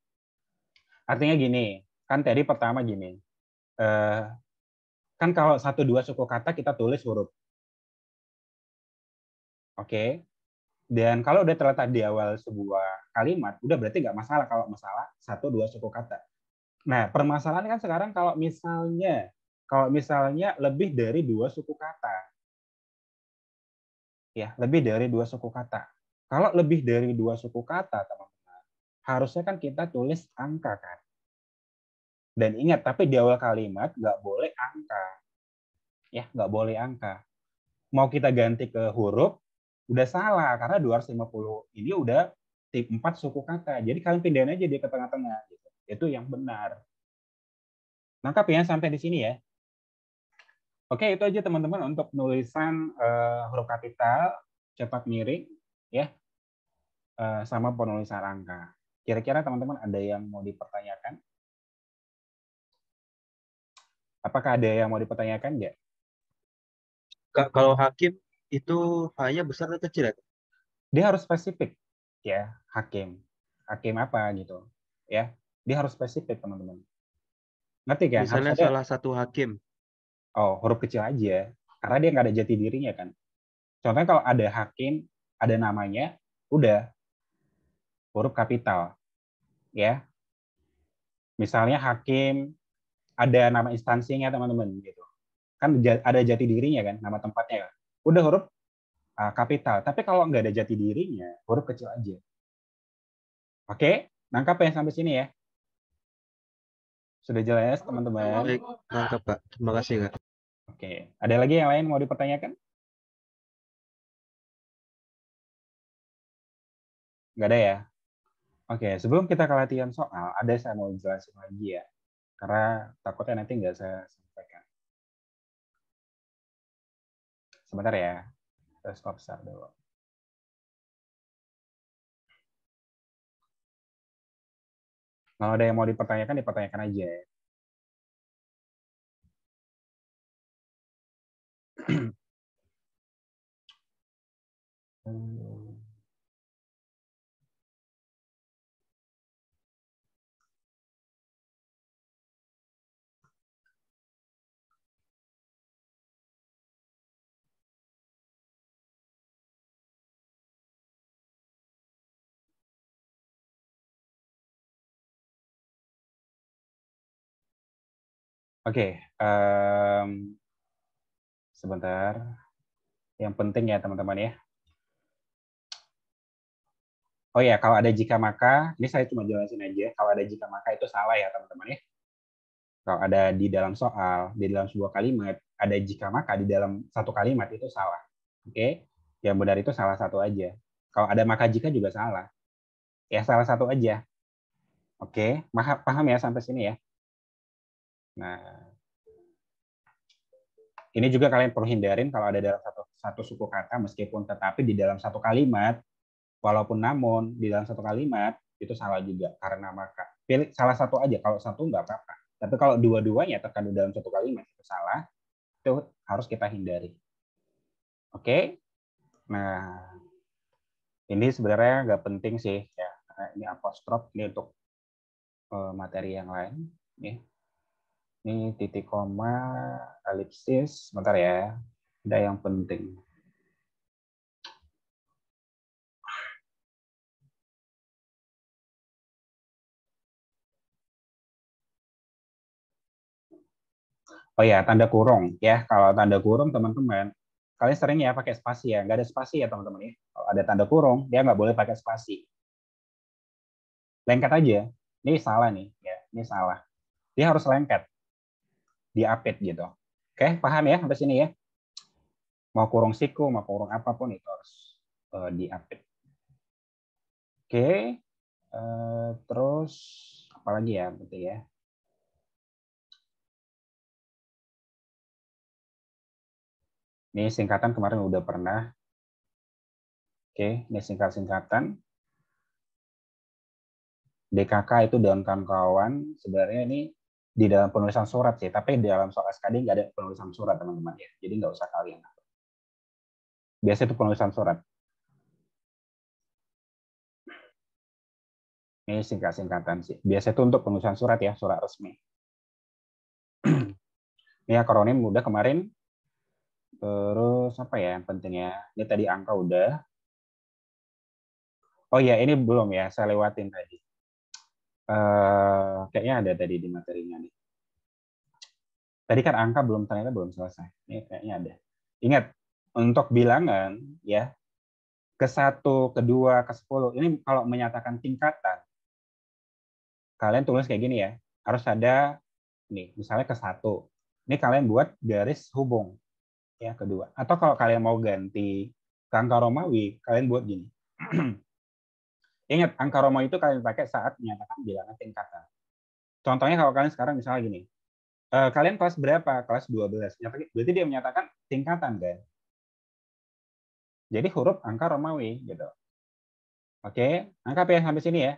Artinya gini, kan tadi pertama gini, eh, kan kalau satu dua suku kata kita tulis huruf. Oke, okay? dan kalau udah terletak di awal sebuah kalimat, udah berarti nggak masalah kalau masalah satu dua suku kata. Nah, permasalahan kan sekarang kalau misalnya kalau misalnya lebih dari dua suku kata, ya lebih dari dua suku kata. Kalau lebih dari dua suku kata, teman harusnya kan kita tulis angka kan. Dan ingat, tapi di awal kalimat nggak boleh angka. Ya, nggak boleh angka. Mau kita ganti ke huruf, udah salah. Karena 250 ini udah tip 4 suku kata. Jadi kalian pindahin aja dia ke tengah-tengah. Gitu. Itu yang benar. Nangkap ya sampai di sini ya. Oke, itu aja teman-teman untuk penulisan uh, eh, huruf kapital, cepat miring, ya, uh, sama penulisan angka. Kira-kira teman-teman ada yang mau dipertanyakan? Apakah ada yang mau dipertanyakan Ya. Kalau hakim itu hanya besar atau kecil Dia harus spesifik ya hakim. Hakim apa gitu ya? Dia harus spesifik teman-teman. Ngerti kan? Misalnya ada... salah satu hakim. Oh huruf kecil aja karena dia nggak ada jati dirinya kan. Contohnya kalau ada hakim ada namanya udah huruf kapital ya. Misalnya hakim ada nama instansinya teman-teman gitu. Kan ada jati dirinya kan, nama tempatnya kan. Udah huruf uh, kapital. Tapi kalau nggak ada jati dirinya, huruf kecil aja. Oke, nangkap ya sampai sini ya. Sudah jelas teman-teman. Baik, nangkap Pak. Terima kasih Kak. Oke, ada lagi yang lain mau dipertanyakan? Nggak ada ya? Oke, sebelum kita ke latihan soal, ada saya mau jelasin lagi ya. Karena takutnya nanti nggak saya sampaikan. Sebentar ya. Kita stop share dulu. Kalau ada yang mau dipertanyakan, dipertanyakan aja ya. you. Hmm. Oke, okay, um, sebentar. Yang penting ya teman-teman ya. Oh ya, kalau ada jika maka, ini saya cuma jelasin aja. Kalau ada jika maka itu salah ya teman-teman ya. Kalau ada di dalam soal, di dalam sebuah kalimat, ada jika maka di dalam satu kalimat itu salah. Oke, okay? yang benar itu salah satu aja. Kalau ada maka jika juga salah. Ya salah satu aja. Oke, okay? paham ya sampai sini ya. Nah, ini juga kalian perlu hindarin kalau ada dalam satu, satu suku kata meskipun tetapi di dalam satu kalimat walaupun namun di dalam satu kalimat itu salah juga karena maka pilih salah satu aja kalau satu nggak apa-apa tapi kalau dua-duanya terkandung dalam satu kalimat itu salah itu harus kita hindari oke okay? nah ini sebenarnya nggak penting sih ya ini apostrof ini untuk eh, materi yang lain ya ini titik koma, elipsis. Sebentar ya. Ada yang penting. Oh ya, tanda kurung ya. Kalau tanda kurung teman-teman, kalian sering ya pakai spasi ya. Nggak ada spasi ya teman-teman ya. Kalau ada tanda kurung, dia nggak boleh pakai spasi. Lengket aja. Ini salah nih ya. Ini salah. Dia harus lengket diapit gitu. Oke, paham ya sampai sini ya? Mau kurung siku, mau kurung apapun itu harus uh, diapit. Oke, uh, terus apalagi ya berarti ya? Ini singkatan kemarin udah pernah. Oke, ini singkat-singkatan. DKK itu daun kawan-kawan. Sebenarnya ini di dalam penulisan surat sih, tapi di dalam soal SKD nggak ada penulisan surat teman-teman ya, jadi nggak usah kalian. Biasa itu penulisan surat. Ini singkat-singkatan sih. Biasa itu untuk penulisan surat ya, surat resmi. Ini akronim ya, udah kemarin. Terus apa ya yang penting ya? Ini tadi angka udah. Oh ya, ini belum ya, saya lewatin tadi. Eh, kayaknya ada tadi di materinya nih. Tadi kan angka belum ternyata belum selesai. Ini kayaknya ada. Ingat untuk bilangan ya ke satu, kedua, ke sepuluh. Ini kalau menyatakan tingkatan, kalian tulis kayak gini ya. Harus ada nih, misalnya ke satu. Ini kalian buat garis hubung ya kedua. Atau kalau kalian mau ganti ke angka Romawi, kalian buat gini. Ingat, angka Romawi itu kalian pakai saat menyatakan bilangan tingkatan. Contohnya kalau kalian sekarang misalnya gini, uh, kalian kelas berapa? Kelas 12. Berarti dia menyatakan tingkatan, kan? Jadi huruf angka Romawi, gitu. Oke, angka P sampai sini ya.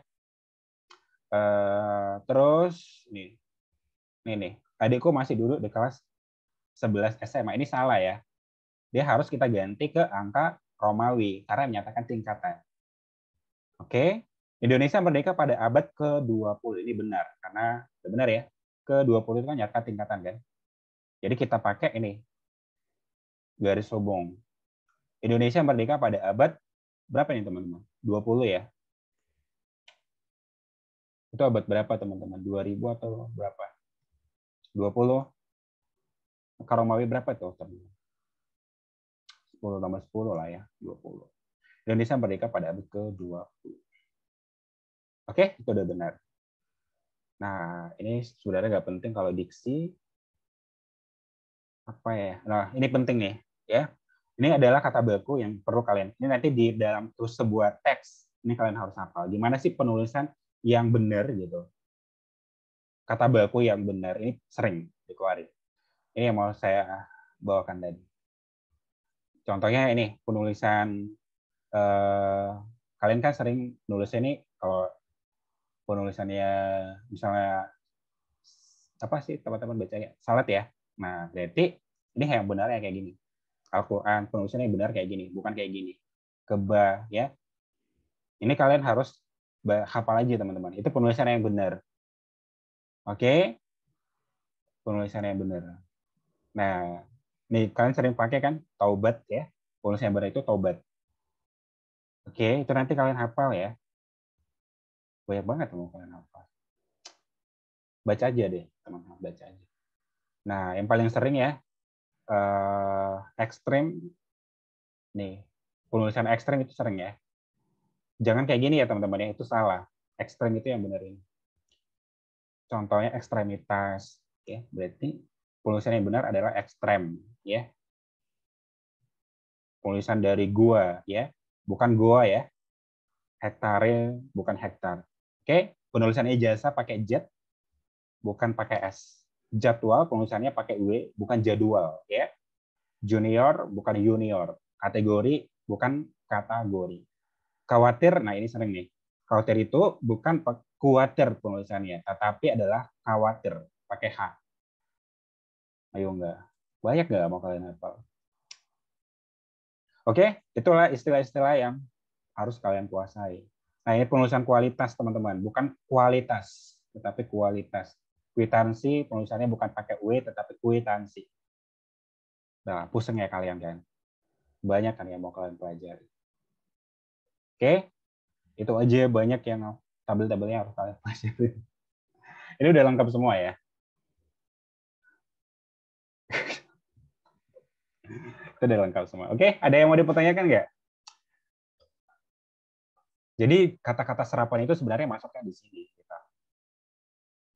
Uh, terus, nih, nih, nih, adikku masih duduk di kelas 11 SMA. Ini salah ya. Dia harus kita ganti ke angka Romawi karena menyatakan tingkatan. Oke, Indonesia merdeka pada abad ke-20. Ini benar, karena benar ya, ke-20 itu kan nyata tingkatan kan. Jadi kita pakai ini, garis lubung. Indonesia merdeka pada abad berapa nih teman-teman? 20 ya. Itu abad berapa teman-teman? 2000 atau berapa? 20. Karomawi berapa tuh teman-teman? 10 tambah 10 lah ya, 20. Indonesia merdeka pada abad ke-20. Oke, itu udah benar. Nah, ini sebenarnya nggak penting kalau diksi. Apa ya? Nah, ini penting nih. ya. Ini adalah kata baku yang perlu kalian. Ini nanti di dalam terus sebuah teks, ini kalian harus hafal. Gimana sih penulisan yang benar gitu. Kata baku yang benar ini sering dikeluarin. Ini yang mau saya bawakan tadi. Contohnya ini, penulisan Eh, kalian kan sering nulis ini kalau penulisannya misalnya apa sih teman-teman baca ya salat ya nah berarti ini yang benar ya kayak gini alquran quran penulisannya yang benar kayak gini bukan kayak gini keba ya ini kalian harus hafal aja teman-teman itu penulisan yang benar oke okay? penulisan yang benar nah ini kalian sering pakai kan taubat ya penulisan yang benar itu taubat Oke, itu nanti kalian hafal ya. Banyak banget yang kalian hafal. Baca aja deh, teman-teman, baca aja. Nah, yang paling sering ya, eh, ekstrim, nih, penulisan ekstrim itu sering ya. Jangan kayak gini ya, teman-teman, ya. itu salah. Ekstrim itu yang benar ini. Contohnya ekstremitas. Oke, ya. berarti penulisan yang benar adalah ekstrem. ya. Penulisan dari gua, ya bukan goa ya. Hektare bukan hektar. Oke, penulisan ijazah pakai jet bukan pakai s. Jadwal penulisannya pakai w bukan jadwal ya. Junior bukan junior. Kategori bukan kategori. Khawatir, nah ini sering nih. Khawatir itu bukan khawatir penulisannya, tetapi adalah khawatir pakai h. Ayo enggak. Banyak enggak mau kalian hafal? Oke, itulah istilah-istilah yang harus kalian kuasai. Nah, ini penulisan kualitas, teman-teman. Bukan kualitas, tetapi kualitas. Kuitansi penulisannya bukan pakai W, tetapi kuitansi. Nah, pusing ya kalian kan. Banyak kan yang mau kalian pelajari. Oke, itu aja banyak yang tabel-tabelnya harus kalian pelajari. Ini udah lengkap semua ya. Itu udah lengkap semua. Oke, ada yang mau dipertanyakan nggak? Jadi kata-kata serapan itu sebenarnya masuknya di sini. Kita.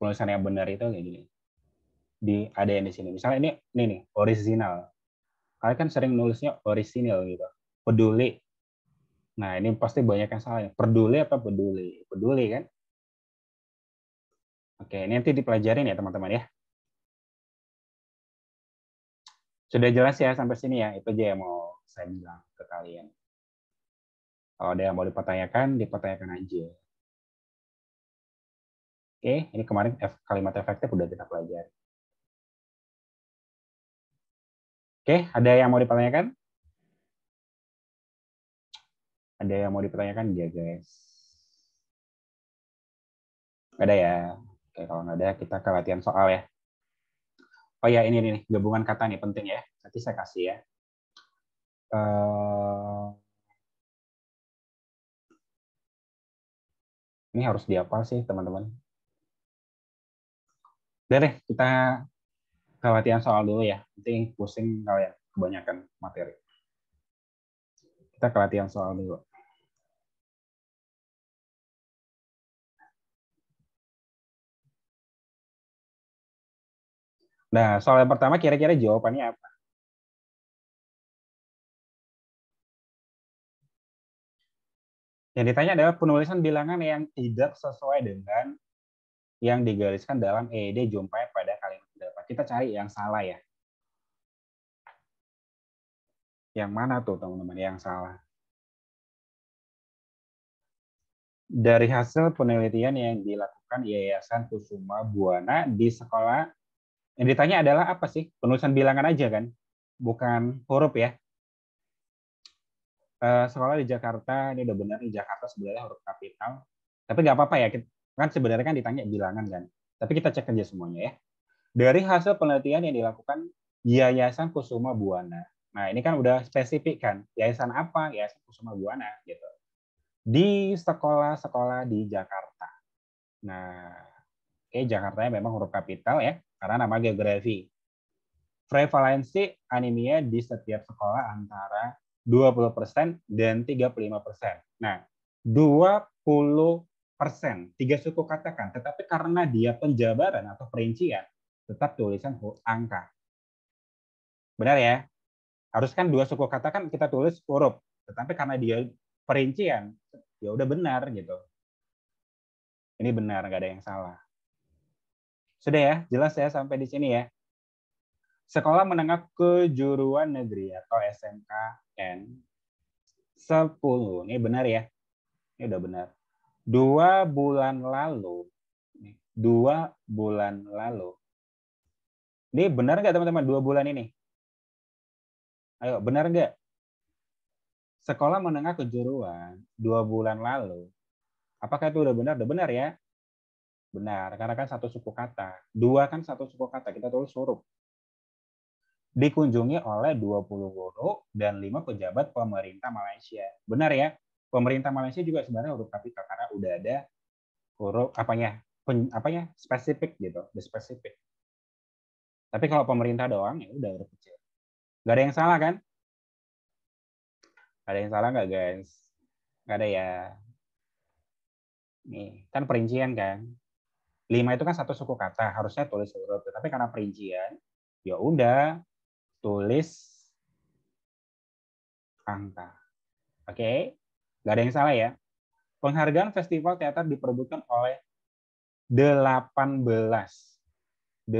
Penulisan yang benar itu kayak gini. Di, ada yang di sini. Misalnya ini, ini nih, original. Kalian kan sering nulisnya original gitu. Peduli. Nah, ini pasti banyak yang salah. Ya. Peduli apa peduli? Peduli kan? Oke, ini nanti dipelajarin ya teman-teman ya. Sudah jelas ya sampai sini ya, itu aja yang mau saya bilang ke kalian. Kalau ada yang mau dipertanyakan, dipertanyakan aja. Oke, ini kemarin kalimat efektif udah kita pelajari. Oke, ada yang mau dipertanyakan? Ada yang mau dipertanyakan ya guys? ada ya? Oke, kalau nggak ada, kita ke latihan soal ya. Oh ya ini nih gabungan kata nih penting ya. Nanti saya kasih ya. Eh, ini harus diapa sih teman-teman? Dari kita latihan soal dulu ya. penting pusing kalau ya kebanyakan materi. Kita kelatihan soal dulu. Nah, soal yang pertama kira-kira jawabannya apa? Yang ditanya adalah penulisan bilangan yang tidak sesuai dengan yang digariskan dalam EED jumpai pada kalimat berapa. Kita cari yang salah ya. Yang mana tuh teman-teman yang salah? Dari hasil penelitian yang dilakukan Yayasan Kusuma Buana di Sekolah yang ditanya adalah apa sih? Penulisan bilangan aja kan, bukan huruf ya. Eh, sekolah di Jakarta ini udah benar di Jakarta sebenarnya huruf kapital. Tapi nggak apa-apa ya, kan sebenarnya kan ditanya bilangan kan. Tapi kita cek aja semuanya ya. Dari hasil penelitian yang dilakukan Yayasan Kusuma Buana. Nah, ini kan udah spesifik kan, yayasan apa? Yayasan Kusuma Buana gitu. Di sekolah-sekolah di Jakarta. Nah, oke okay, Jakarta memang huruf kapital ya karena nama geografi. Prevalensi anemia di setiap sekolah antara 20% dan 35%. Nah, 20 tiga suku katakan, tetapi karena dia penjabaran atau perincian, tetap tulisan angka. Benar ya? Harus kan dua suku katakan kita tulis huruf, tetapi karena dia perincian, ya udah benar gitu. Ini benar, nggak ada yang salah. Sudah ya, jelas ya sampai di sini ya. Sekolah Menengah Kejuruan Negeri atau SMKN 10. Ini benar ya. Ini udah benar. Dua bulan lalu. Dua bulan lalu. Ini benar nggak teman-teman dua bulan ini? Ayo, benar nggak? Sekolah Menengah Kejuruan dua bulan lalu. Apakah itu udah benar? Udah benar ya. Benar, karena kan satu suku kata. Dua kan satu suku kata, kita tulis huruf. Dikunjungi oleh 20 guru dan lima pejabat pemerintah Malaysia. Benar ya? Pemerintah Malaysia juga sebenarnya huruf kapital karena udah ada huruf apanya? Pen, apanya? spesifik gitu, the spesifik. Tapi kalau pemerintah doang ya udah huruf kecil. Gak ada yang salah kan? Ada yang salah nggak guys? Gak ada ya. Nih, kan perincian kan? lima itu kan satu suku kata, harusnya tulis huruf. Tapi karena perincian, ya udah tulis angka. Oke? Okay? nggak ada yang salah ya. Penghargaan festival teater diperbutkan oleh 18 18.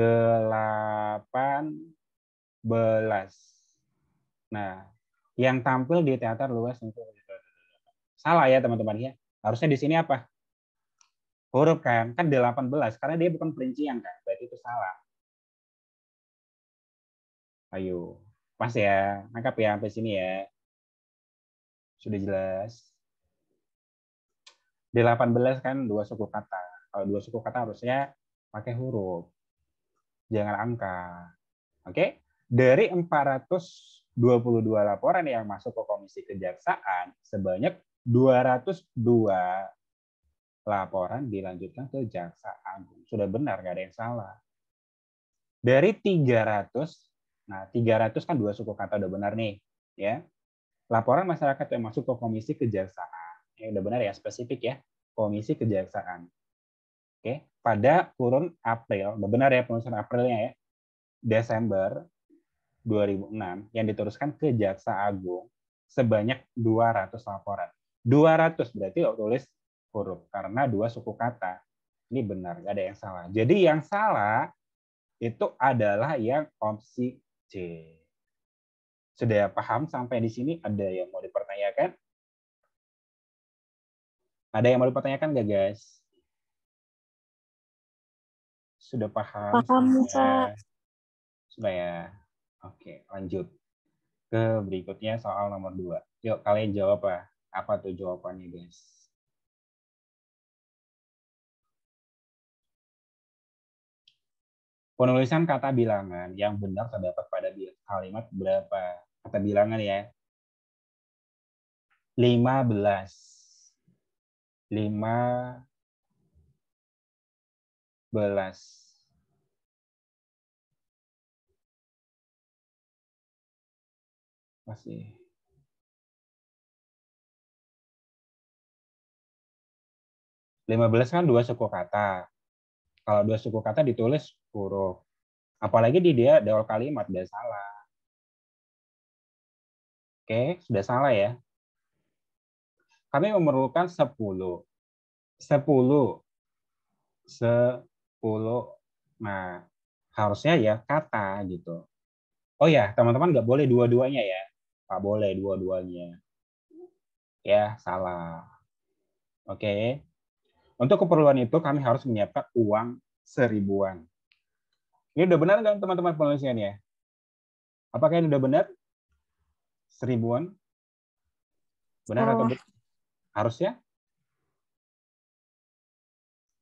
Nah, yang tampil di teater luas itu salah ya teman-teman ya. Harusnya di sini apa? huruf kan kan 18 karena dia bukan perincian kan berarti itu salah ayo pas ya nangkap ya sampai sini ya sudah jelas D18 kan dua suku kata kalau dua suku kata harusnya pakai huruf jangan angka oke okay? dari 422 laporan yang masuk ke komisi kejaksaan sebanyak 202 laporan dilanjutkan ke Jaksa Agung. Sudah benar, nggak ada yang salah. Dari 300, nah 300 kan dua suku kata udah benar nih, ya. Laporan masyarakat yang masuk ke Komisi Kejaksaan. Ya, udah benar ya, spesifik ya. Komisi Kejaksaan. Oke, pada kurun April, udah benar ya penulisan Aprilnya ya. Desember 2006 yang diteruskan ke Jaksa Agung sebanyak 200 laporan. 200 berarti lo tulis huruf karena dua suku kata. Ini benar, nggak ada yang salah. Jadi yang salah itu adalah yang opsi C. Sudah ya, paham sampai di sini ada yang mau dipertanyakan? Ada yang mau dipertanyakan nggak guys? Sudah paham? Paham, ya Sudah ya? Oke, lanjut. Ke berikutnya soal nomor dua. Yuk, kalian jawab lah. Apa tuh jawabannya, guys? Penulisan kata bilangan yang benar terdapat pada kalimat berapa? Kata bilangan ya. 15. 5 belas. Masih. Lima belas kan dua suku kata. Kalau dua suku kata ditulis huruf. Apalagi di dia ada kalimat, dia salah. Oke, sudah salah ya. Kami memerlukan 10. 10. 10. Nah, harusnya ya kata gitu. Oh ya, teman-teman nggak boleh dua-duanya ya. Nggak boleh dua-duanya. Ya, salah. Oke. Untuk keperluan itu kami harus menyiapkan uang seribuan. Ini udah benar kan teman-teman penulisannya? Ya? Apakah ini udah benar? Seribuan? Benar atau oh. benar? Harusnya?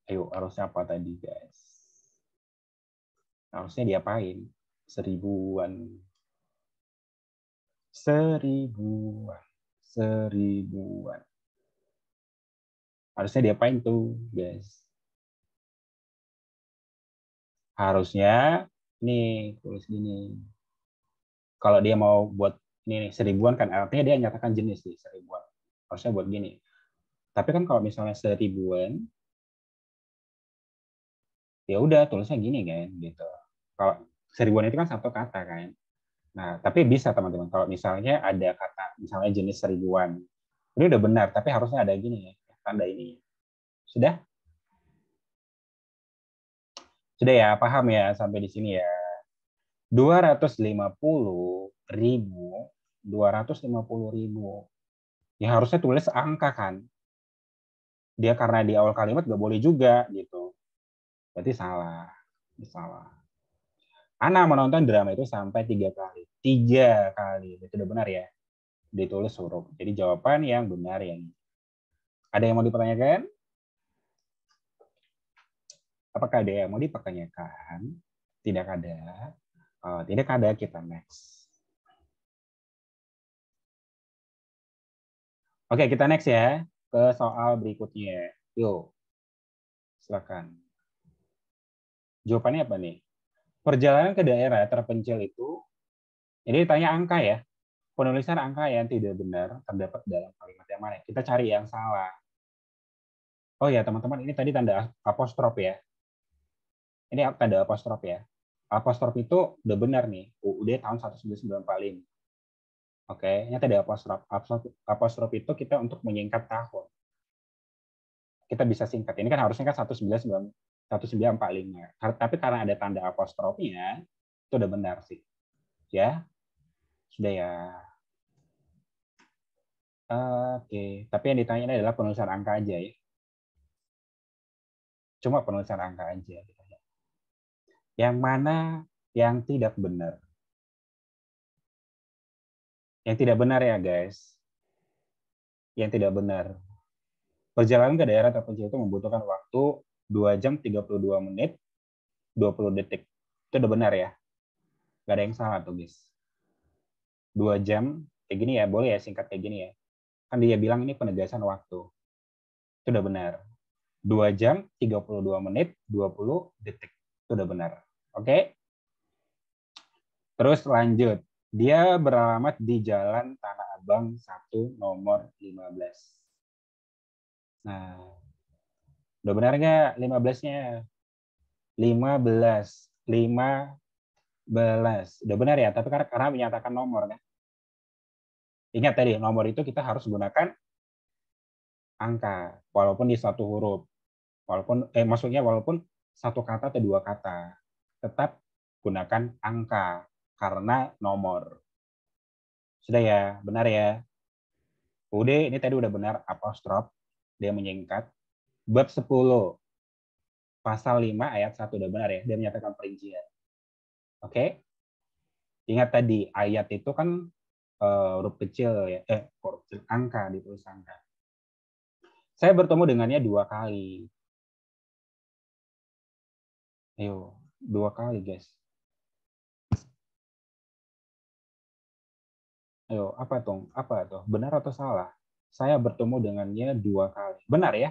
Ayo, harusnya apa tadi, guys? Harusnya diapain? Seribuan. Seribuan. Seribuan. Harusnya diapain tuh, guys? harusnya nih tulis gini. Kalau dia mau buat ini nih, seribuan kan artinya dia nyatakan jenis nih seribuan. Harusnya buat gini. Tapi kan kalau misalnya seribuan ya udah tulisnya gini kan gitu. Kalau seribuan itu kan satu kata kan. Nah, tapi bisa teman-teman kalau misalnya ada kata misalnya jenis seribuan. Ini udah benar, tapi harusnya ada gini ya, tanda ini. Sudah? Sudah ya, paham ya sampai di sini ya. 250 ribu, 250 ribu. Ya harusnya tulis angka kan. Dia karena di awal kalimat nggak boleh juga gitu. Berarti salah. Salah. Ana menonton drama itu sampai tiga kali. Tiga kali. Itu udah benar ya. Ditulis huruf. Jadi jawaban yang benar yang Ada yang mau dipertanyakan? apakah ada yang mau dipertanyakan? Tidak ada. Oh, tidak ada kita next. Oke, kita next ya ke soal berikutnya. Yuk, silakan. Jawabannya apa nih? Perjalanan ke daerah terpencil itu, ini ditanya angka ya. Penulisan angka yang tidak benar terdapat dalam kalimat yang mana? Kita cari yang salah. Oh ya, teman-teman, ini tadi tanda apostrop ya ini ada apostrof ya. Apostrof itu udah benar nih, UUD tahun 1995. Oke, ini ada apostrof. Apostrof itu kita untuk menyingkat tahun. Kita bisa singkat. Ini kan harusnya kan 1995. 1945. Ya. Tapi karena ada tanda apostrofnya, itu udah benar sih. Ya. Sudah ya. Oke, tapi yang ditanya adalah penulisan angka aja ya. Cuma penulisan angka aja yang mana yang tidak benar. Yang tidak benar ya guys. Yang tidak benar. Perjalanan ke daerah terpencil itu membutuhkan waktu 2 jam 32 menit 20 detik. Itu udah benar ya. Gak ada yang salah tuh guys. 2 jam kayak gini ya, boleh ya singkat kayak gini ya. Kan dia bilang ini penegasan waktu. Itu udah benar. 2 jam 32 menit 20 detik itu udah benar. Oke. Terus lanjut. Dia beralamat di Jalan Tanah Abang 1 nomor 15. Nah, udah benar nggak 15-nya? 15. 15. Udah benar ya, tapi karena, karena menyatakan nomor Ya. Ingat tadi, nomor itu kita harus gunakan angka, walaupun di satu huruf. Walaupun eh maksudnya walaupun satu kata atau dua kata, tetap gunakan angka karena nomor. Sudah ya, benar ya. UD ini tadi udah benar apostrof, dia menyingkat. Bab 10, pasal 5 ayat 1 udah benar ya, dia menyatakan perincian. Oke? Okay? Ingat tadi, ayat itu kan uh, huruf kecil ya, eh huruf kecil angka di angka. Saya bertemu dengannya dua kali. Ayo, dua kali guys. Ayo, apa tuh? Apa tuh? Benar atau salah? Saya bertemu dengannya dua kali. Benar ya?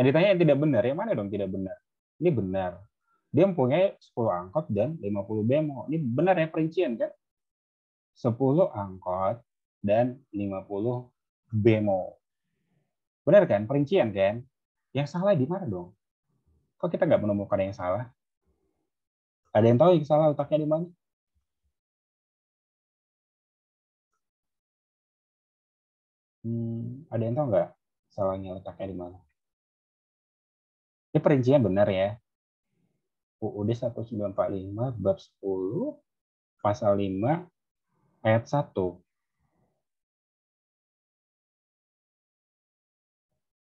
Yang ditanya yang tidak benar, yang mana dong tidak benar? Ini benar. Dia mempunyai 10 angkot dan 50 bemo. Ini benar ya perincian kan? 10 angkot dan 50 bemo. Benar kan? Perincian kan? Yang salah di mana dong? kok kita nggak menemukan yang salah? Ada yang tahu yang salah letaknya di mana? Hmm, ada yang tahu nggak salahnya letaknya di mana? Ini perincian benar ya. UUD 1945 bab 10 pasal 5 ayat 1.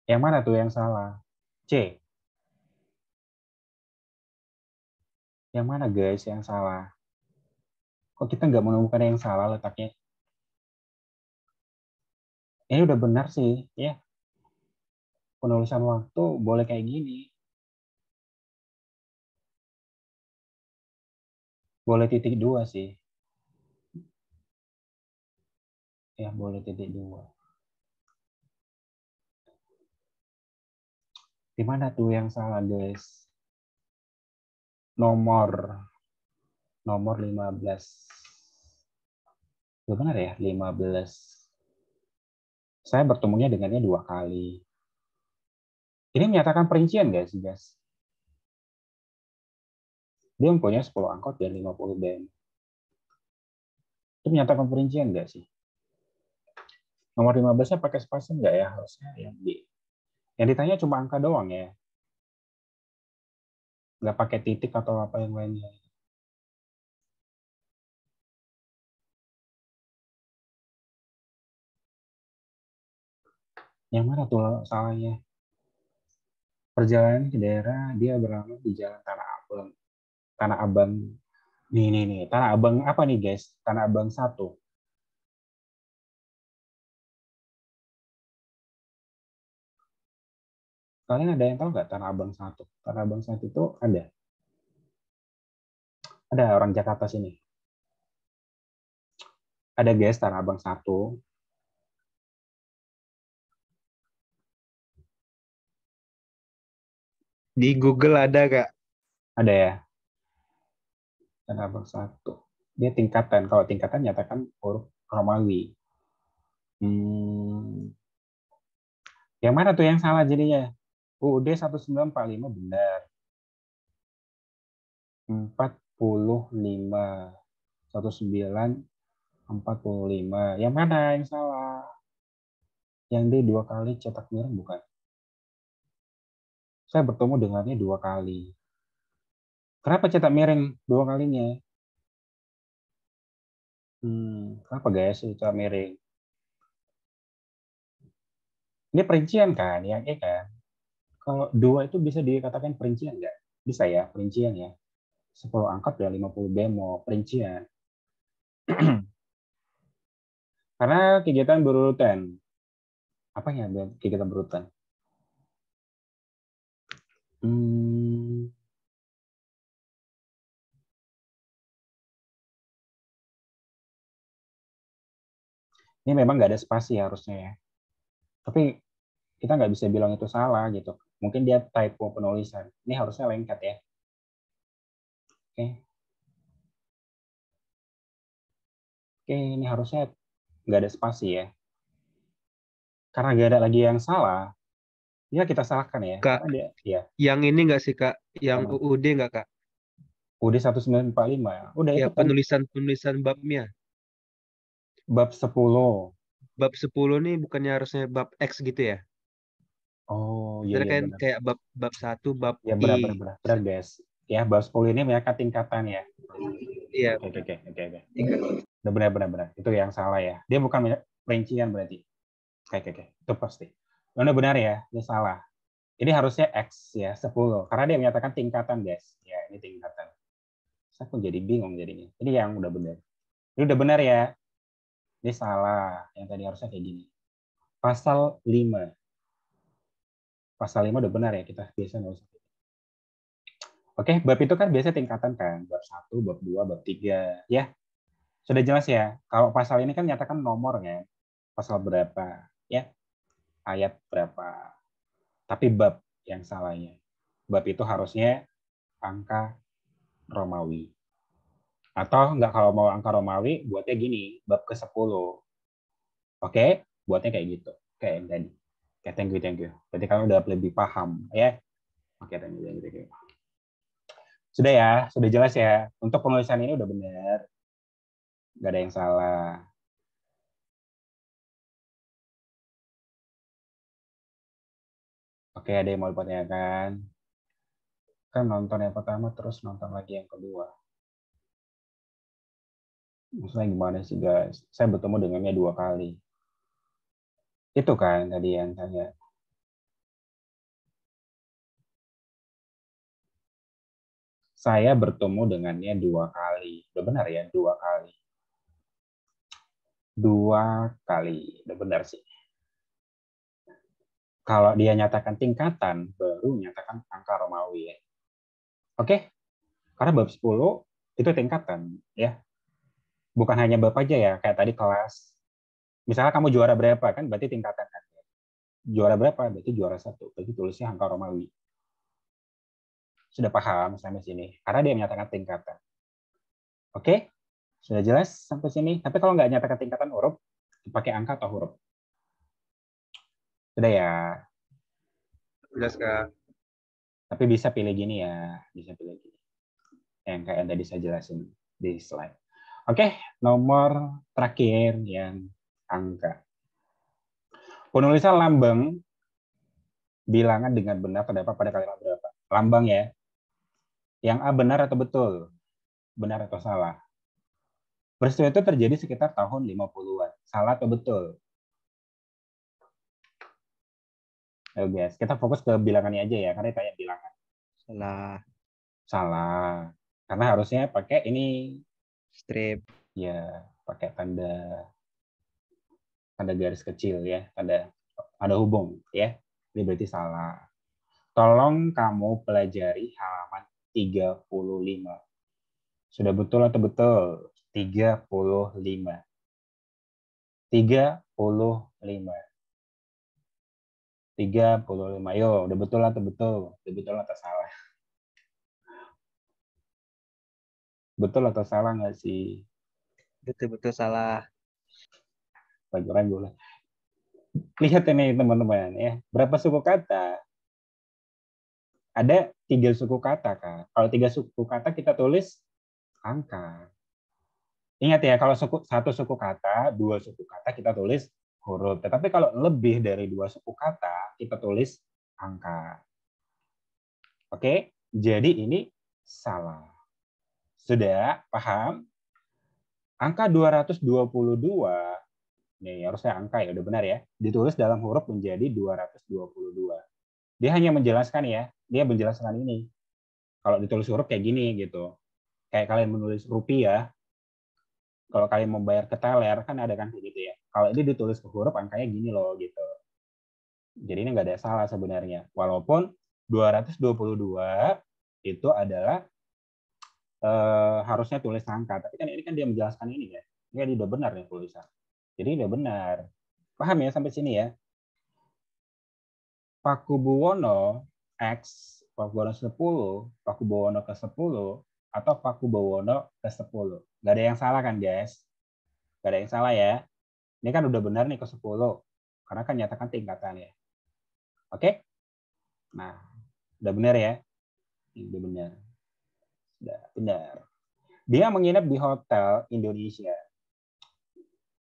Yang mana tuh yang salah? C. yang mana guys yang salah? Kok kita nggak menemukan yang salah letaknya? Ini udah benar sih, ya. Penulisan waktu boleh kayak gini. Boleh titik dua sih. Ya, boleh titik dua. Di tuh yang salah, guys? nomor nomor 15. Itu benar ya, 15. Saya bertemunya dengannya dua kali. Ini menyatakan perincian guys, sih, guys. Dia mempunyai 10 angkot dan 50 band. Itu menyatakan perincian enggak sih? Nomor 15-nya pakai spasi enggak ya harusnya yang di yang ditanya cuma angka doang ya nggak pakai titik atau apa yang lainnya. Yang mana tuh salahnya? Perjalanan ke daerah dia berlama di jalan Tanah Abang. Tanah Abang. Nih, nih, nih. Tanah Abang apa nih guys? Tanah Abang 1. Kalian ada yang tahu nggak Tanah Abang satu? Tanah Abang satu itu ada. Ada orang Jakarta sini. Ada guys Tanah Abang satu. Di Google ada nggak Ada ya. Tanah Abang satu. Dia tingkatan. Kalau tingkatan nyatakan huruf Romawi. Hmm. Yang mana tuh yang salah jadinya? UUD 1945 benar. 45 19 45. Yang mana yang salah? Yang D dua kali cetak miring bukan? Saya bertemu dengannya dua kali. Kenapa cetak miring dua kalinya? Hmm, kenapa guys cetak miring? Ini perincian kan, yang E iya kan? kalau dua itu bisa dikatakan perincian nggak? Bisa ya, perincian ya. 10 angkat ya 50 demo, perincian. Karena kegiatan berurutan. Apa ya kegiatan berurutan? Hmm. Ini memang nggak ada spasi harusnya ya. Tapi kita nggak bisa bilang itu salah gitu Mungkin dia typo penulisan. Ini harusnya lengket ya. Oke. Oke, ini harusnya nggak ada spasi ya. Karena nggak ada lagi yang salah, ya kita salahkan ya. Kak, dia, ya. yang ini nggak sih kak? Yang Sama. UUD nggak kak? UUD 1945 ya? Udah ya, itu penulisan-penulisan babnya. Bab 10. Bab 10 nih bukannya harusnya bab X gitu ya? Oh iya. iya, kan benar. kayak bab bab satu bab ya, benar, I. Benar, benar, benar guys. Ya bab 10 ini mereka tingkatan ya. Iya. Oke oke oke oke. Iya. Benar benar benar. Itu yang salah ya. Dia bukan perincian berarti. Oke oke oke. Itu pasti. Benar benar ya. Dia salah. Ini harusnya X ya 10 karena dia menyatakan tingkatan guys. Ya ini tingkatan. Saya pun jadi bingung jadinya. Ini yang udah benar. Ini udah benar ya. Ini salah. Yang tadi harusnya kayak gini. Pasal 5 pasal 5 udah benar ya kita biasa nggak usah. Oke, bab itu kan biasa tingkatan kan, bab 1, bab 2, bab 3, ya. Sudah jelas ya, kalau pasal ini kan nyatakan nomor ya, pasal berapa, ya, ayat berapa. Tapi bab yang salahnya. Bab itu harusnya angka Romawi. Atau nggak kalau mau angka Romawi, buatnya gini, bab ke-10. Oke, buatnya kayak gitu, kayak yang tadi okay, thank you, thank you. Berarti kami udah lebih paham, ya. Yeah? Oke, okay, thank you, thank you, thank you. Sudah ya, sudah jelas ya. Untuk penulisan ini udah benar. Gak ada yang salah. Oke, okay, ada yang mau dipertanyakan? Kan nonton yang pertama terus nonton lagi yang kedua. Maksudnya gimana sih guys? Saya bertemu dengannya dua kali itu kan tadi yang tanya saya bertemu dengannya dua kali. Udah benar ya, dua kali. Dua kali, udah benar sih. Kalau dia nyatakan tingkatan, baru nyatakan angka Romawi ya. Oke, karena bab 10 itu tingkatan ya. Bukan hanya bab aja ya, kayak tadi kelas misalnya kamu juara berapa kan berarti tingkatan kan juara berapa berarti juara satu berarti tulisnya angka Romawi sudah paham sampai sini karena dia menyatakan tingkatan oke sudah jelas sampai sini tapi kalau nggak nyatakan tingkatan huruf pakai angka atau huruf sudah ya jelas kak tapi bisa pilih gini ya bisa pilih gini yang kayak tadi saya jelasin di slide oke nomor terakhir yang angka. Penulisan lambang bilangan dengan benar terdapat pada kalimat berapa? Lambang ya. Yang A benar atau betul? Benar atau salah? Peristiwa itu terjadi sekitar tahun 50-an. Salah atau betul? Oke, guys, kita fokus ke bilangannya aja ya, karena tanya bilangan. Salah. Salah. Karena harusnya pakai ini strip. Ya, pakai tanda ada garis kecil ya, pada ada hubung ya. Ini berarti salah. Tolong kamu pelajari halaman 35. Sudah betul atau betul? 35. 35. 35. Yo, udah betul atau betul? Udah betul atau salah? Betul atau salah nggak sih? Betul-betul salah pelajaran lah Lihat ini teman-teman ya, berapa suku kata? Ada tiga suku kata kan. Kalau tiga suku kata kita tulis angka. Ingat ya, kalau suku, satu suku kata, dua suku kata kita tulis huruf. Tetapi kalau lebih dari dua suku kata, kita tulis angka. Oke, jadi ini salah. Sudah paham? Angka 222 Nih iya, iya, harusnya angka ya udah benar ya ditulis dalam huruf menjadi 222 dia hanya menjelaskan ya dia menjelaskan ini kalau ditulis huruf kayak gini gitu kayak kalian menulis rupiah kalau kalian membayar ke teler kan ada kan kayak gitu ya kalau ini ditulis ke huruf angkanya gini loh gitu jadi ini nggak ada salah sebenarnya walaupun 222 itu adalah eh, harusnya tulis angka tapi kan ini kan dia menjelaskan ini ya ini kan udah benar nih tulisan jadi udah benar. Paham ya sampai sini ya? Paku Buwono X, Paku Buwono 10, Paku Buwono ke-10, atau Paku Buwono ke-10. Gak ada yang salah kan guys? Gak ada yang salah ya? Ini kan udah benar nih ke-10. Karena kan nyatakan tingkatan ya. Oke? Nah, udah benar ya? Udah benar. udah benar. Dia menginap di Hotel Indonesia.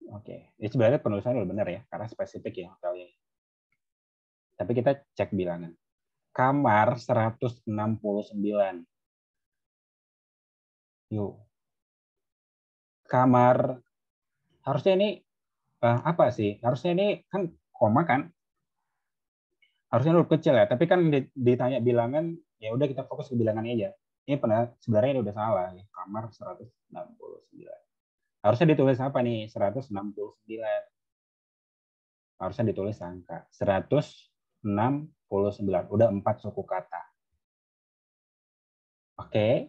Oke, okay. sebenarnya penulisan udah benar ya, karena spesifik ya hotelnya. Tapi kita cek bilangan. Kamar 169. Yuk. Kamar harusnya ini eh, apa sih? Harusnya ini kan koma kan? Harusnya lebih kecil ya, tapi kan ditanya bilangan, ya udah kita fokus ke bilangannya aja. Ini pernah sebenarnya ini udah salah, ya. kamar 169 harusnya ditulis apa nih 169 harusnya ditulis angka 169 udah empat suku kata oke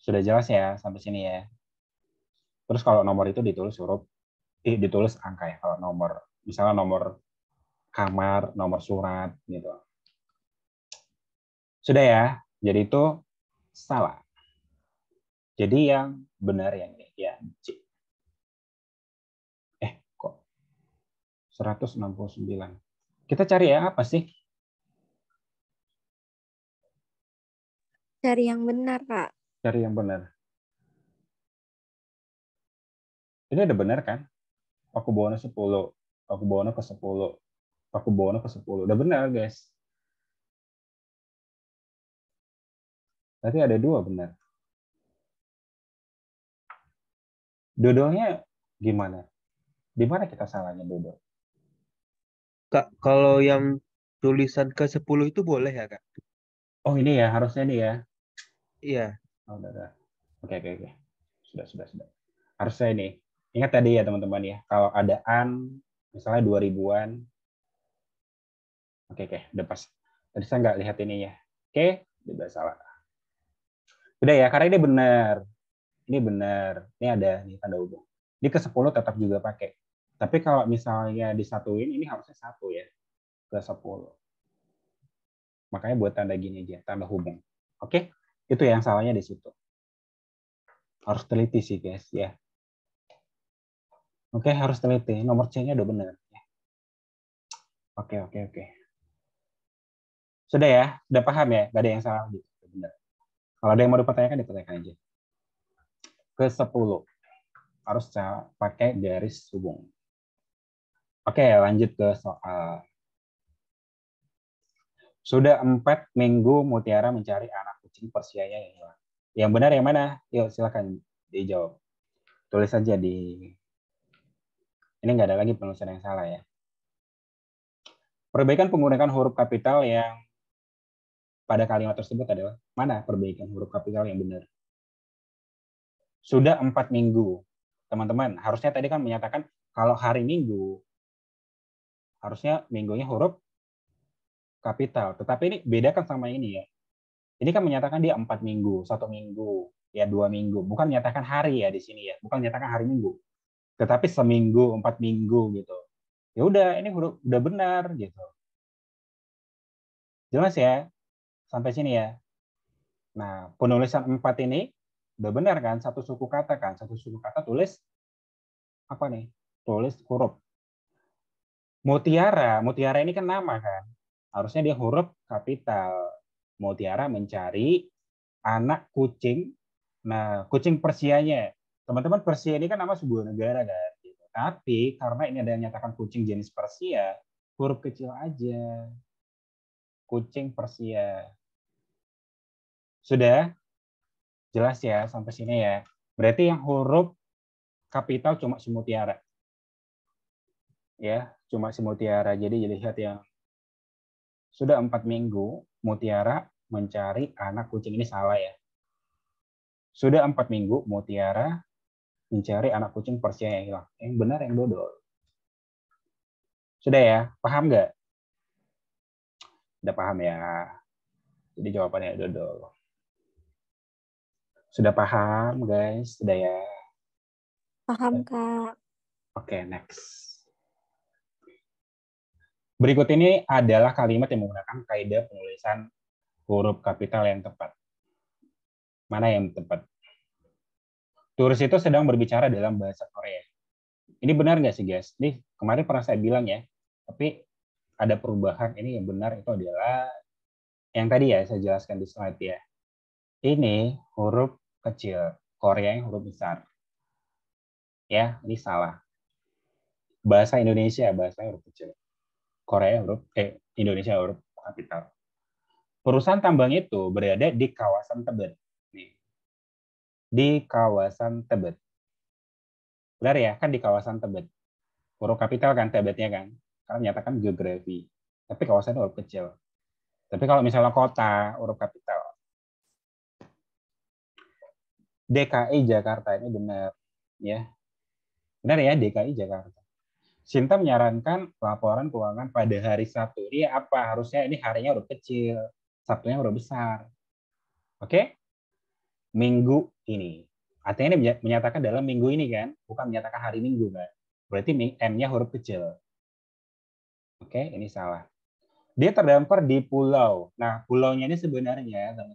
sudah jelas ya sampai sini ya terus kalau nomor itu ditulis huruf eh, ditulis angka ya kalau nomor misalnya nomor kamar nomor surat gitu sudah ya jadi itu salah jadi yang benar yang ya C. Eh, kok 169. Kita cari ya apa sih? Cari yang benar, Pak. Cari yang benar. Ini ada benar kan? aku bawa 10, aku bawa ke 10, aku bawa ke 10. Udah benar, guys. Berarti ada dua benar. Dodolnya gimana? Di mana kita salahnya dodol? Kak, kalau yang tulisan ke-10 itu boleh ya, Kak? Oh, ini ya, harusnya nih ya. Iya. Oh, udah, udah. Oke, oke, oke. Sudah, sudah, sudah. Harusnya ini. Ingat tadi ya, teman-teman ya. Kalau ada an, misalnya dua ribuan. Oke, oke. Udah pas. Tadi saya nggak lihat ini ya. Oke, tidak salah. Sudah ya, karena ini benar ini benar, ini ada nih tanda hubung. Ini ke 10 tetap juga pakai. Tapi kalau misalnya disatuin, ini harusnya satu ya, ke 10. Makanya buat tanda gini aja, tanda hubung. Oke, itu yang salahnya di situ. Harus teliti sih guys ya. Oke, harus teliti. Nomor C-nya udah benar. Ya. Oke, oke, oke. Sudah ya? Sudah paham ya? Gak ada yang salah gitu. Benar. Kalau ada yang mau dipertanyakan, dipertanyakan aja ke-10. Harus pakai garis hubung Oke, lanjut ke soal. Sudah empat minggu Mutiara mencari anak kucing Persianya yang hilang. Yang benar yang mana? Yuk, silakan dijawab. Tulis saja di... Ini nggak ada lagi penulisan yang salah ya. Perbaikan penggunaan huruf kapital yang pada kalimat tersebut adalah mana perbaikan huruf kapital yang benar? sudah empat minggu. Teman-teman, harusnya tadi kan menyatakan kalau hari Minggu, harusnya minggunya huruf kapital. Tetapi ini bedakan sama ini ya. Ini kan menyatakan dia empat minggu, satu minggu, ya dua minggu. Bukan menyatakan hari ya di sini ya. Bukan menyatakan hari Minggu. Tetapi seminggu, empat minggu gitu. Ya udah, ini huruf udah benar gitu. Jelas ya? Sampai sini ya. Nah, penulisan empat ini Udah benar kan? Satu suku kata kan? Satu suku kata tulis apa nih? Tulis huruf. Mutiara, mutiara ini kan nama kan? Harusnya dia huruf kapital. Mutiara mencari anak kucing. Nah, kucing Persianya. Teman-teman Persia ini kan nama sebuah negara kan? Gitu. Tapi karena ini ada yang nyatakan kucing jenis Persia, huruf kecil aja. Kucing Persia. Sudah? Jelas ya sampai sini ya. Berarti yang huruf kapital cuma si mutiara. Ya, cuma si mutiara. Jadi lihat ya. sudah empat minggu mutiara mencari anak kucing ini salah ya. Sudah empat minggu mutiara mencari anak kucing Persia yang hilang. Yang benar yang dodol. Sudah ya, paham nggak? Udah paham ya. Jadi jawabannya dodol. Sudah paham, guys? Sudah ya? Paham, Kak. Oke, okay, next. Berikut ini adalah kalimat yang menggunakan kaidah penulisan huruf kapital yang tepat. Mana yang tepat? Turis itu sedang berbicara dalam bahasa Korea. Ini benar nggak sih, guys? Nih, kemarin pernah saya bilang ya, tapi ada perubahan. Ini yang benar itu adalah yang tadi ya saya jelaskan di slide ya. Ini huruf kecil, Korea yang huruf besar. Ya, ini salah. Bahasa Indonesia bahasa huruf kecil. Korea huruf eh Indonesia huruf kapital. Perusahaan tambang itu berada di kawasan Tebet. Nih. Di kawasan Tebet. Benar ya, kan di kawasan Tebet. Huruf kapital kan Tebetnya kan. Karena menyatakan geografi. Tapi kawasan huruf kecil. Tapi kalau misalnya kota, huruf kapital, DKI Jakarta ini benar ya. Benar ya DKI Jakarta. Sinta menyarankan laporan keuangan pada hari Sabtu. Ini apa? Harusnya ini harinya udah kecil, Sabtunya udah besar. Oke? Minggu ini. Artinya ini menyatakan dalam minggu ini kan, bukan menyatakan hari Minggu kan. Berarti M-nya huruf kecil. Oke, ini salah. Dia terdampar di pulau. Nah, pulaunya ini sebenarnya teman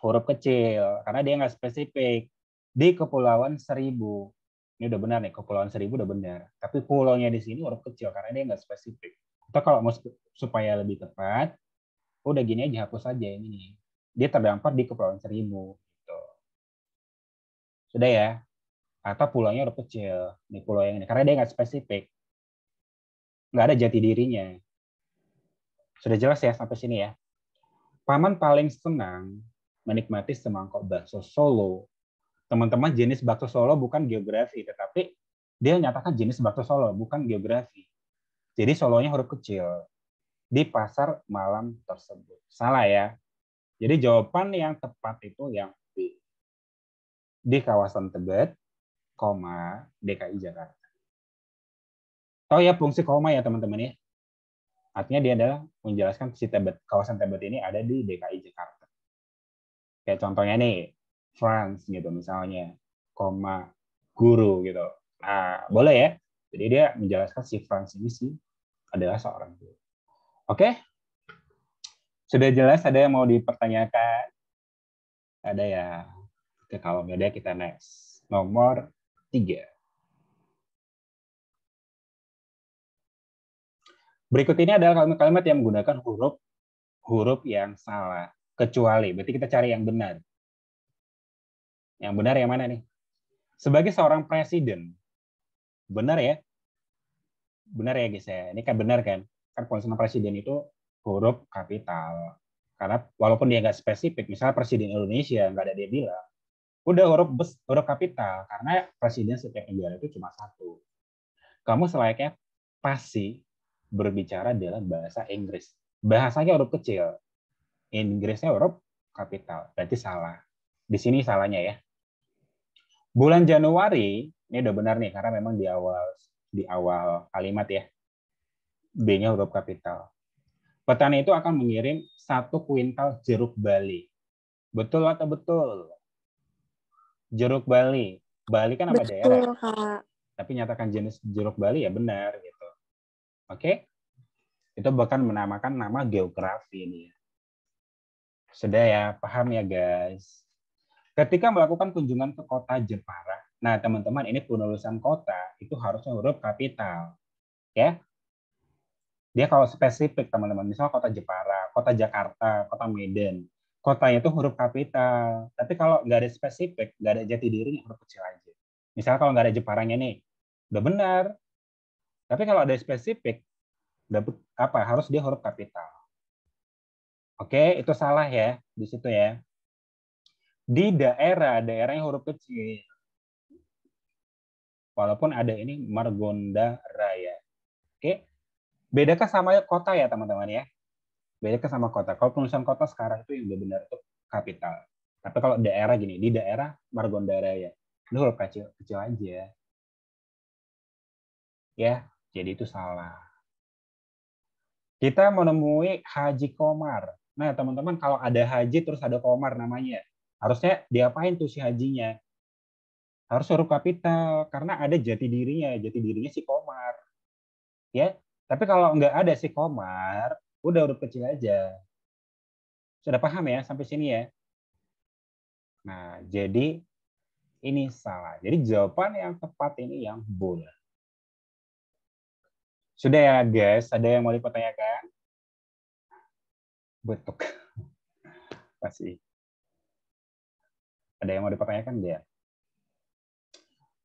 huruf kecil karena dia nggak spesifik di kepulauan seribu ini udah benar nih kepulauan seribu udah benar tapi pulaunya di sini huruf kecil karena dia nggak spesifik kita kalau mau supaya lebih tepat udah gini aja hapus aja ini nih dia terdampar di kepulauan seribu gitu sudah ya atau pulaunya huruf kecil di pulau yang ini karena dia nggak spesifik nggak ada jati dirinya sudah jelas ya sampai sini ya paman paling senang menikmati semangkok bakso Solo. Teman-teman jenis bakso Solo bukan geografi, tetapi dia nyatakan jenis bakso Solo bukan geografi. Jadi Solonya huruf kecil di pasar malam tersebut. Salah ya. Jadi jawaban yang tepat itu yang B. Di kawasan Tebet, koma DKI Jakarta. Tahu ya fungsi koma ya teman-teman ya. Artinya dia adalah menjelaskan si Tebet, kawasan Tebet ini ada di DKI Jakarta. Kayak contohnya nih, France gitu misalnya, koma guru gitu. Nah, boleh ya. Jadi dia menjelaskan si France ini sih adalah seorang guru. Oke? Sudah jelas ada yang mau dipertanyakan? Ada ya. Oke, kalau nggak ada kita next. Nomor tiga. Berikut ini adalah kalimat-kalimat yang menggunakan huruf huruf yang salah kecuali. Berarti kita cari yang benar. Yang benar yang mana nih? Sebagai seorang presiden, benar ya? Benar ya guys ya? Ini kan benar kan? Kan konsumen presiden itu huruf kapital. Karena walaupun dia nggak spesifik, misalnya presiden Indonesia, nggak ada dia bilang, udah huruf bes, huruf kapital karena presiden setiap negara itu cuma satu. Kamu selayaknya pasti berbicara dalam bahasa Inggris. Bahasanya huruf kecil. Inggrisnya huruf kapital. Berarti salah. Di sini salahnya ya. Bulan Januari, ini udah benar nih karena memang di awal di awal kalimat ya. B-nya huruf kapital. Petani itu akan mengirim satu kuintal jeruk Bali. Betul atau betul? Jeruk Bali. Bali kan apa betul, daerah? Kak. Tapi nyatakan jenis jeruk Bali ya benar gitu. Oke? Okay? Itu bahkan menamakan nama geografi ini ya. Sudah ya, paham ya guys. Ketika melakukan kunjungan ke kota Jepara, nah teman-teman ini penulisan kota itu harusnya huruf kapital. Ya. Dia kalau spesifik teman-teman, misalnya kota Jepara, kota Jakarta, kota Medan, kotanya itu huruf kapital. Tapi kalau nggak ada spesifik, nggak ada jati diri, huruf kecil aja. Misalnya kalau nggak ada Jeparanya nih, udah benar. Tapi kalau ada spesifik, udah, apa harus dia huruf kapital. Oke, itu salah ya di situ ya. Di daerah, daerahnya huruf kecil. Walaupun ada ini Margonda Raya. Oke. Bedakah sama kota ya, teman-teman ya? Bedakah sama kota. Kalau penulisan kota sekarang itu yang benar-benar itu kapital. Tapi kalau daerah gini, di daerah Margonda Raya. Ini huruf kecil, kecil aja. Ya, jadi itu salah. Kita menemui Haji Komar. Nah, teman-teman kalau ada haji terus ada komar namanya, harusnya diapain tuh si hajinya? Harus suruh kapital karena ada jati dirinya, jati dirinya si komar. Ya, tapi kalau nggak ada si komar, udah huruf kecil aja. Sudah paham ya sampai sini ya? Nah, jadi ini salah. Jadi jawaban yang tepat ini yang boleh. Sudah ya guys, ada yang mau dipertanyakan? Betuk. pasti Ada yang mau dipertanyakan dia? Ya?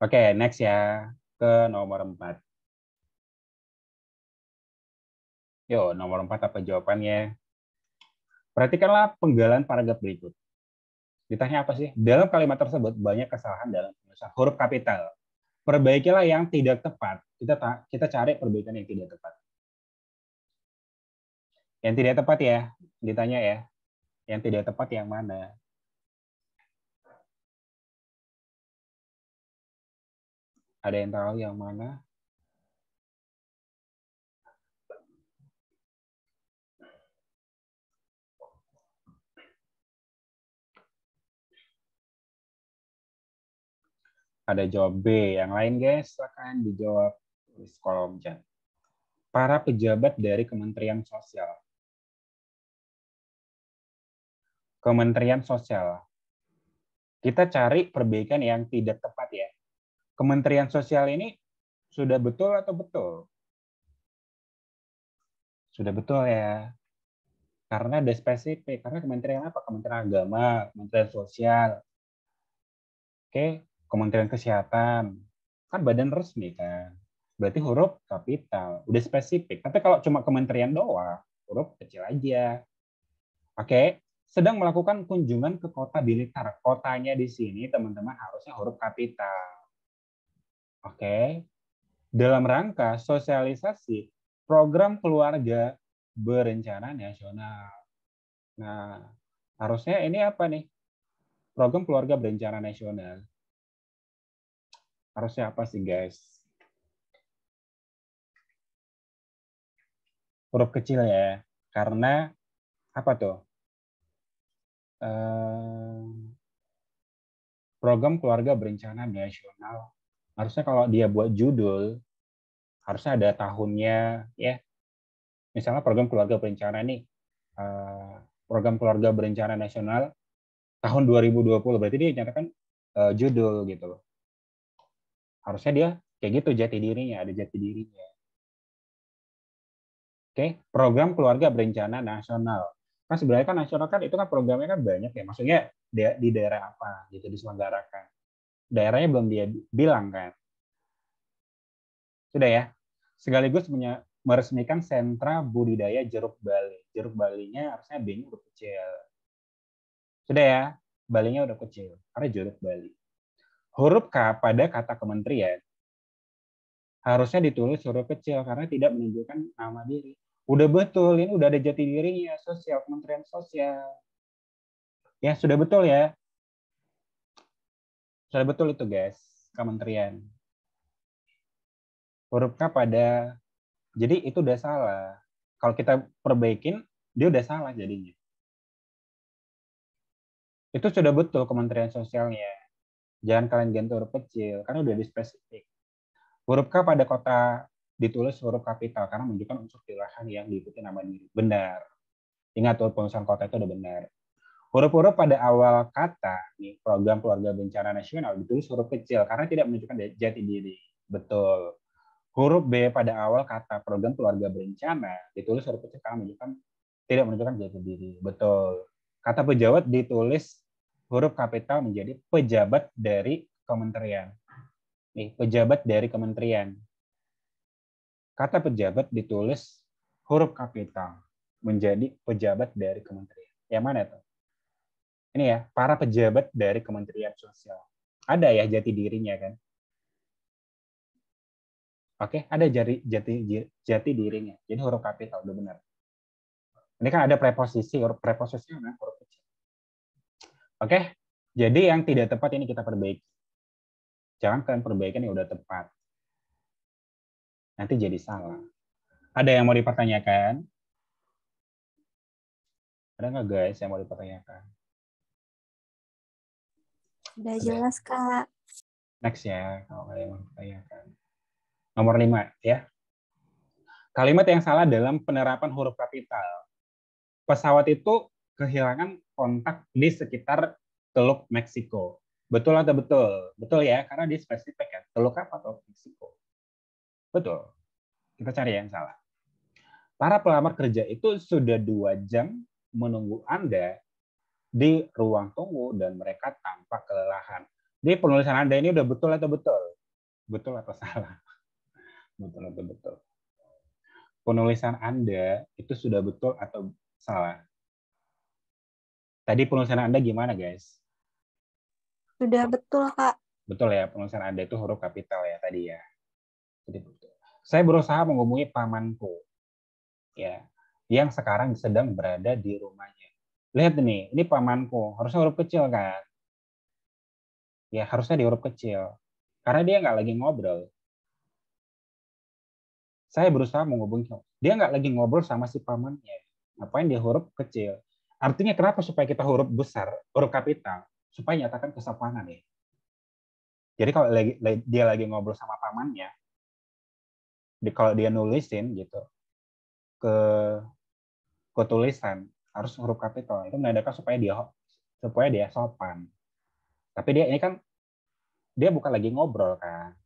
Oke, next ya. Ke nomor 4. Yo, nomor empat apa jawabannya? Perhatikanlah penggalan paragraf berikut. Ditanya apa sih? Dalam kalimat tersebut banyak kesalahan dalam penulisan huruf kapital. Perbaikilah yang tidak tepat. Kita kita cari perbaikan yang tidak tepat. Yang tidak tepat ya, ditanya ya. Yang tidak tepat yang mana? Ada yang tahu yang mana? ada jawab B. Yang lain guys, akan dijawab di kolom chat. Para pejabat dari Kementerian Sosial. Kementerian Sosial. Kita cari perbaikan yang tidak tepat ya. Kementerian Sosial ini sudah betul atau betul? Sudah betul ya. Karena ada spesifik, karena Kementerian apa? Kementerian Agama, Kementerian Sosial. Oke, Kementerian Kesehatan. Kan badan resmi kan. Berarti huruf kapital, udah spesifik. Tapi kalau cuma kementerian Doa, huruf kecil aja. Oke, sedang melakukan kunjungan ke kota Blitar. Kotanya di sini teman-teman harusnya huruf kapital. Oke. Dalam rangka sosialisasi program keluarga berencana nasional. Nah, harusnya ini apa nih? Program keluarga berencana nasional. Harusnya apa sih, guys? Huruf kecil ya. Karena apa tuh? program keluarga berencana nasional harusnya kalau dia buat judul harusnya ada tahunnya ya misalnya program keluarga berencana nih eh, program keluarga berencana nasional tahun 2020 berarti dia nyatakan eh, judul gitu loh harusnya dia kayak gitu jati dirinya ada jati dirinya oke program keluarga berencana nasional kan sebenarnya kan nasional kan itu kan programnya kan banyak ya maksudnya di daerah apa gitu diselenggarakan daerahnya belum dia bilang kan sudah ya sekaligus meresmikan sentra budidaya jeruk Bali jeruk Balinya harusnya b udah kecil sudah ya Balinya udah kecil karena jeruk Bali huruf K pada kata kementerian harusnya ditulis huruf kecil karena tidak menunjukkan nama diri Udah betul, ini udah ada jati dirinya, sosial, kementerian sosial. Ya, sudah betul ya. Sudah betul itu, guys, kementerian. Huruf K pada, jadi itu udah salah. Kalau kita perbaikin, dia udah salah jadinya. Itu sudah betul kementerian sosialnya. Jangan kalian ganti huruf kecil, karena udah di spesifik. Huruf K pada kota ditulis huruf kapital karena menunjukkan unsur pilihan yang diikuti nama diri. Benar. Ingat penulisan kota itu udah benar. Huruf-huruf pada awal kata nih program keluarga bencana nasional ditulis huruf kecil karena tidak menunjukkan jati diri. Betul. Huruf B pada awal kata program keluarga berencana ditulis huruf kecil karena menunjukkan tidak menunjukkan jati diri. Betul. Kata pejabat ditulis huruf kapital menjadi pejabat dari kementerian. Nih, pejabat dari kementerian. Kata pejabat ditulis huruf kapital menjadi pejabat dari kementerian. Yang mana itu? Ini ya, para pejabat dari Kementerian Sosial. Ada ya jati dirinya kan? Oke, ada jari, jati jati dirinya. Jadi huruf kapital udah benar. Ini kan ada preposisi, huruf preposisi mana? huruf kecil. Oke, jadi yang tidak tepat ini kita perbaiki. Jangan kalian perbaikan yang udah tepat nanti jadi salah. Ada yang mau dipertanyakan? Ada nggak guys yang mau dipertanyakan? Udah jelas, Kak. Next ya, kalau ada yang mau dipertanyakan. Nomor lima ya. Kalimat yang salah dalam penerapan huruf kapital. Pesawat itu kehilangan kontak di sekitar Teluk Meksiko. Betul atau betul? Betul ya, karena di spesifik ya. Teluk apa? Teluk Meksiko. Betul. Kita cari yang salah. Para pelamar kerja itu sudah dua jam menunggu Anda di ruang tunggu dan mereka tampak kelelahan. Jadi penulisan Anda ini udah betul atau betul? Betul atau salah? Betul atau betul? Penulisan Anda itu sudah betul atau salah? Tadi penulisan Anda gimana, guys? Sudah betul, Kak. Betul ya, penulisan Anda itu huruf kapital ya tadi ya. Jadi, saya berusaha menghubungi pamanku, ya, yang sekarang sedang berada di rumahnya. Lihat nih, ini pamanku, harusnya huruf kecil kan? Ya, harusnya di huruf kecil. Karena dia nggak lagi ngobrol. Saya berusaha menghubungi, dia nggak lagi ngobrol sama si pamannya. Ngapain dia huruf kecil? Artinya kenapa supaya kita huruf besar, huruf kapital, supaya nyatakan kesopanan ya. Jadi kalau dia lagi ngobrol sama pamannya, di, kalau dia nulisin gitu ke ke tulisan harus huruf kapital itu menandakan supaya dia supaya dia sopan tapi dia ini kan dia bukan lagi ngobrol kan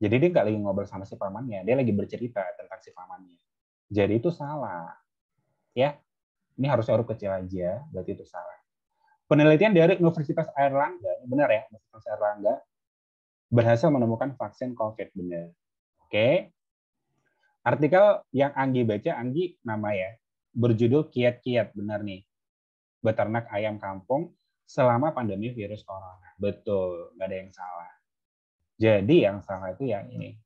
jadi dia nggak lagi ngobrol sama si pamannya dia lagi bercerita tentang si pamannya jadi itu salah ya ini harusnya huruf kecil aja berarti itu salah penelitian dari Universitas Airlangga benar ya Universitas Airlangga berhasil menemukan vaksin COVID benar Oke. Artikel yang Anggi baca, Anggi nama ya, berjudul kiat-kiat, benar nih. Beternak ayam kampung selama pandemi virus corona. Betul, nggak ada yang salah. Jadi yang salah itu yang ini.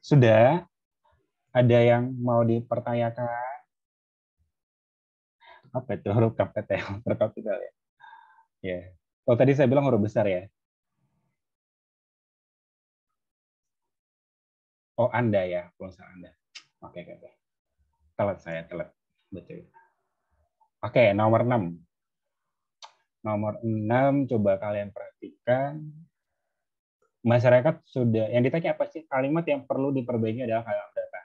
Sudah? Ada yang mau dipertanyakan? Apa itu huruf kapital? Ya? Huruf kapital ya? Ya. Kalau oh, tadi saya bilang huruf besar ya. Oh Anda ya, pulsa Anda. Oke, oke, oke. Telat saya, telat. Betul. Oke, nomor 6. Nomor 6, coba kalian perhatikan. Masyarakat sudah, yang ditanya apa sih? Kalimat yang perlu diperbaiki adalah kalimat data.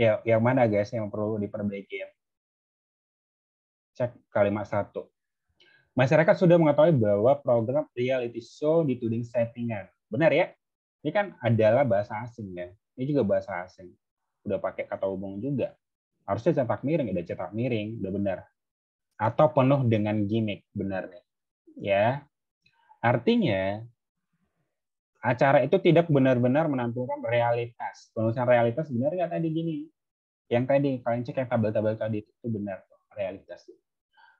Ya, yang mana guys yang perlu diperbaiki? Cek kalimat satu. Masyarakat sudah mengetahui bahwa program reality show dituding settingan. Benar ya? Ini kan adalah bahasa asing ya. Ini juga bahasa asing. Udah pakai kata hubung juga. Harusnya cetak miring, udah cetak miring, udah benar. Atau penuh dengan gimmick, benar nih. Ya. Artinya acara itu tidak benar-benar menampilkan realitas. Penulisan realitas benar nggak tadi gini? Yang tadi kalian cek yang tabel-tabel tadi itu benar realitas.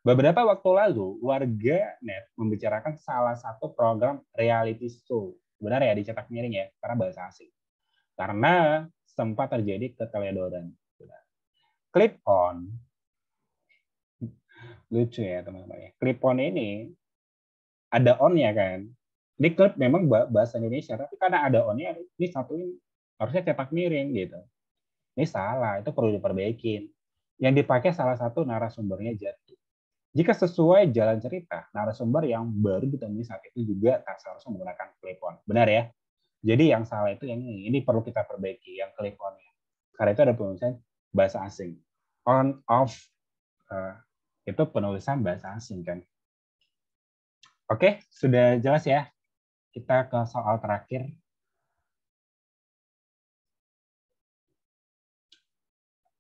Beberapa waktu lalu, warga net membicarakan salah satu program reality show benar ya dicetak miring ya karena bahasa asing karena sempat terjadi keteledoran clip on lucu ya teman-teman ya clip on ini ada on ya kan ini clip memang bahasa Indonesia tapi karena ada on ya ini satuin harusnya cetak miring gitu ini salah itu perlu diperbaiki. yang dipakai salah satu narasumbernya jadi jika sesuai jalan cerita, narasumber yang baru ditemui saat itu juga tak seharusnya menggunakan clip Benar ya? Jadi yang salah itu yang ini, ini perlu kita perbaiki, yang clip Karena itu ada penulisan bahasa asing. On, off, uh, itu penulisan bahasa asing kan. Oke, sudah jelas ya. Kita ke soal terakhir.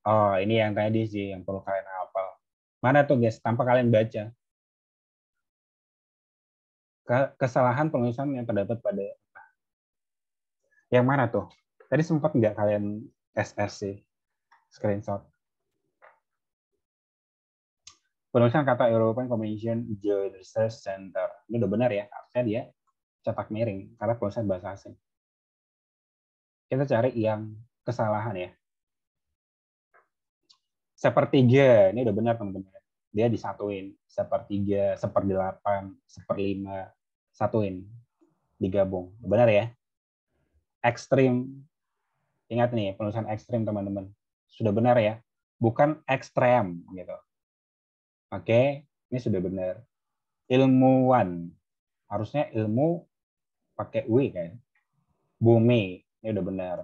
Oh, ini yang tadi sih yang perlu kalian hafal Mana tuh guys, tanpa kalian baca. Kesalahan penulisan yang terdapat pada yang mana tuh? Tadi sempat nggak kalian SRC screenshot? Penulisan kata European Commission Joint Research Center. Ini udah benar ya, harusnya dia cetak miring karena penulisan bahasa asing. Kita cari yang kesalahan ya sepertiga ini udah benar teman-teman dia disatuin sepertiga seperdelapan seperlima satuin digabung benar ya ekstrim ingat nih penulisan ekstrim teman-teman sudah benar ya bukan ekstrem gitu oke ini sudah benar ilmuwan harusnya ilmu pakai w kan bumi ini udah benar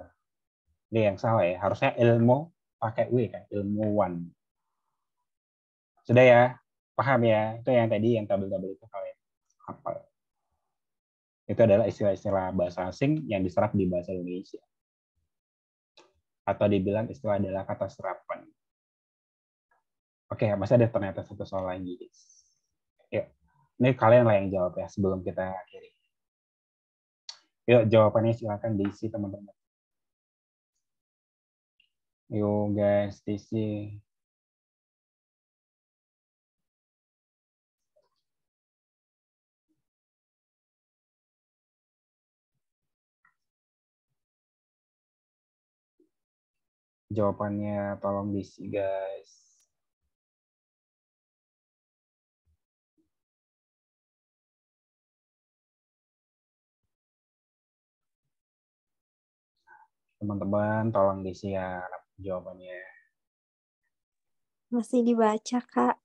ini yang salah ya harusnya ilmu pakai W kan ilmuwan sudah ya paham ya itu yang tadi yang tabel-tabel itu kalian apa itu adalah istilah-istilah bahasa asing yang diserap di bahasa Indonesia atau dibilang istilah adalah kata serapan oke masih ada ternyata satu soal lagi guys yuk ini kalian lah yang jawab ya sebelum kita akhiri yuk jawabannya silakan diisi teman-teman Yo yoga STC jawabannya tolong diisi guys teman-teman tolong diisi ya jawabannya? Masih dibaca, Kak.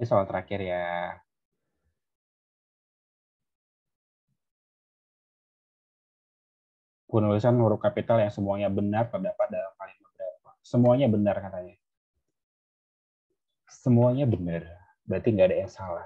Ini soal terakhir ya. penulisan huruf kapital yang semuanya benar terdapat dalam kalimat berapa? Semuanya benar katanya. Semuanya benar. Berarti nggak ada yang salah.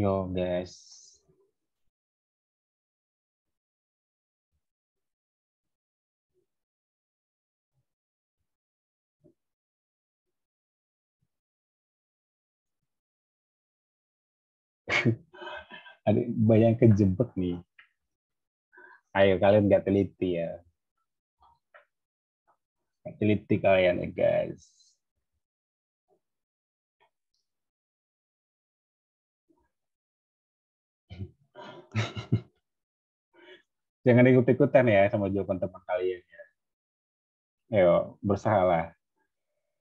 Yo guys, ada bayang kejebak nih. Ayo kalian nggak teliti ya. Gak teliti kalian ya guys. Jangan ikut-ikutan ya sama jawaban teman kalian ya. Ayo, bersalah.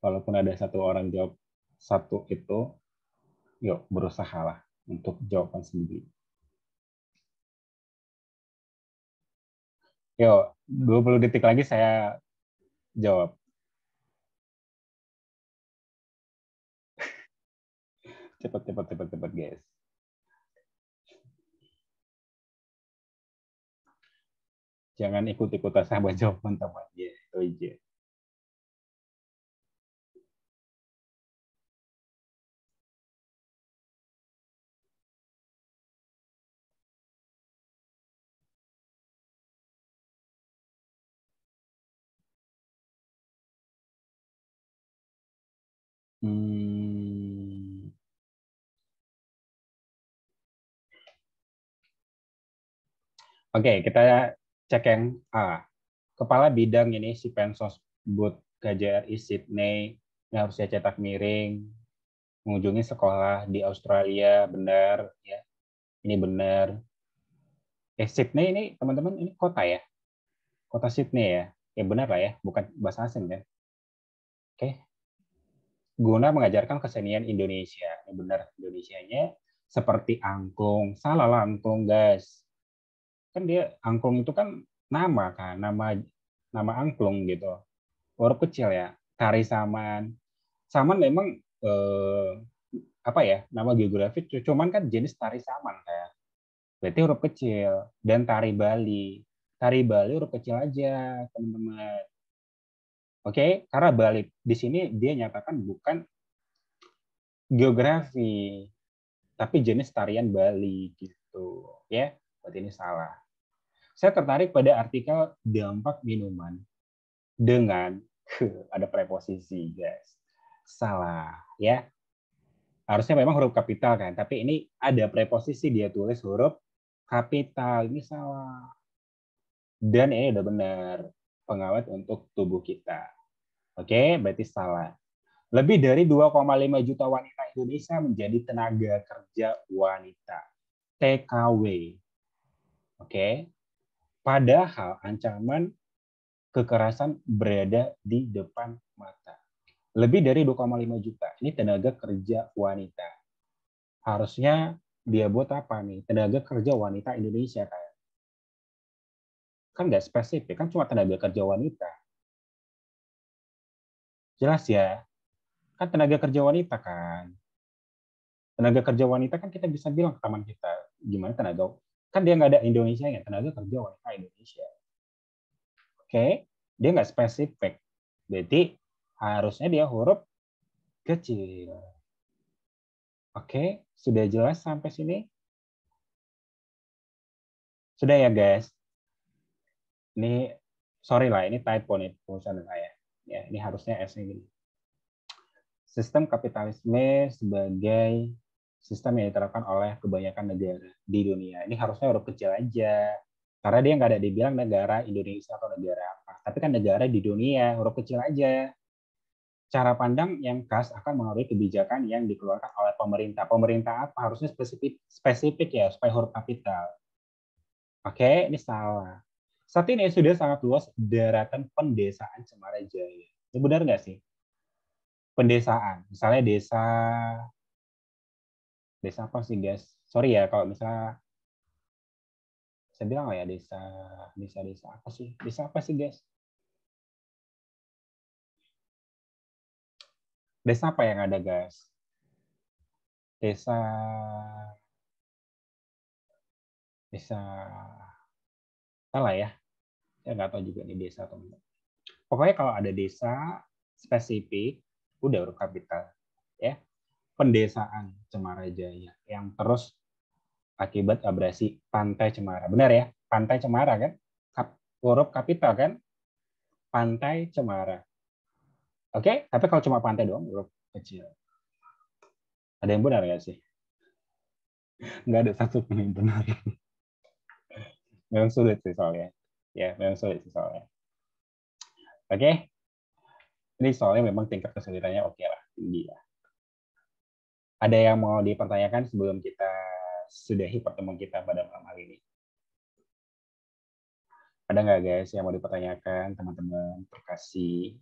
Walaupun ada satu orang jawab satu itu, yuk berusahalah untuk jawaban sendiri. Yuk, 20 detik lagi saya jawab. cepat cepat cepat cepat guys jangan ikut-ikutan sama jawaban temannya itu aja Hmm. Oke, okay, kita Cekeng, yang A. Kepala bidang ini si Pensos Bud KJRI Sydney yang harusnya cetak miring, mengunjungi sekolah di Australia, benar ya. Ini benar. Eh Sydney ini teman-teman ini kota ya. Kota Sydney ya. Ya benar lah ya, bukan bahasa asing kan. Oke. Guna mengajarkan kesenian Indonesia. Ini benar Indonesia-nya, seperti angklung. Salah angklung guys kan dia angklung itu kan nama kan nama nama angklung gitu huruf kecil ya tari saman saman memang eh, apa ya nama geografi cuman kan jenis tari saman kayak berarti huruf kecil dan tari Bali tari Bali huruf kecil aja teman-teman oke karena Bali di sini dia nyatakan bukan geografi tapi jenis tarian Bali gitu ya berarti ini salah. Saya tertarik pada artikel dampak minuman dengan ada preposisi, guys. Salah, ya. Harusnya memang huruf kapital kan, tapi ini ada preposisi dia tulis huruf kapital. Ini salah. Dan ini udah benar pengawet untuk tubuh kita. Oke, berarti salah. Lebih dari 2,5 juta wanita Indonesia menjadi tenaga kerja wanita. TKW. Oke. Padahal ancaman kekerasan berada di depan mata. Lebih dari 2,5 juta. Ini tenaga kerja wanita. Harusnya dia buat apa nih? Tenaga kerja wanita Indonesia kan? Kan nggak spesifik, kan cuma tenaga kerja wanita. Jelas ya? Kan tenaga kerja wanita kan? Tenaga kerja wanita kan kita bisa bilang ke teman kita, gimana tenaga kan dia nggak ada Indonesia ya tenaga kerja wanita Indonesia oke okay? dia nggak spesifik berarti harusnya dia huruf kecil oke okay? sudah jelas sampai sini sudah ya guys ini sorry lah ini typo nih tulisan saya ya ini harusnya s ini, sistem kapitalisme sebagai sistem yang diterapkan oleh kebanyakan negara di dunia. Ini harusnya huruf kecil aja. Karena dia nggak ada dibilang negara Indonesia atau negara apa. Tapi kan negara di dunia, huruf kecil aja. Cara pandang yang khas akan mengaruhi kebijakan yang dikeluarkan oleh pemerintah. Pemerintah apa? Harusnya spesifik, spesifik ya, supaya huruf kapital. Oke, ini salah. Saat ini sudah sangat luas daratan pendesaan Cemara Jaya. Ini benar nggak sih? Pendesaan, misalnya desa desa apa sih guys sorry ya kalau misalnya saya bilang oh ya desa desa desa apa sih desa apa sih guys desa apa yang ada guys desa desa salah ya saya nggak tahu juga ini desa atau enggak pokoknya kalau ada desa spesifik udah huruf kapital ya pendesaan Cemara Jaya yang terus akibat abrasi pantai Cemara. Benar ya? Pantai Cemara kan? korup kapital kan? Pantai Cemara. Oke, tapi kalau cuma pantai doang, huruf kecil. Ada yang benar nggak sih? Nggak ada satu pun yang benar. memang sulit sih soalnya. Ya, memang sulit sih soalnya. Oke, okay? ini soalnya memang tingkat kesulitannya oke okay lah, tinggi lah ada yang mau dipertanyakan sebelum kita sudahi pertemuan kita pada malam hari ini? Ada nggak guys yang mau dipertanyakan teman-teman terkasih?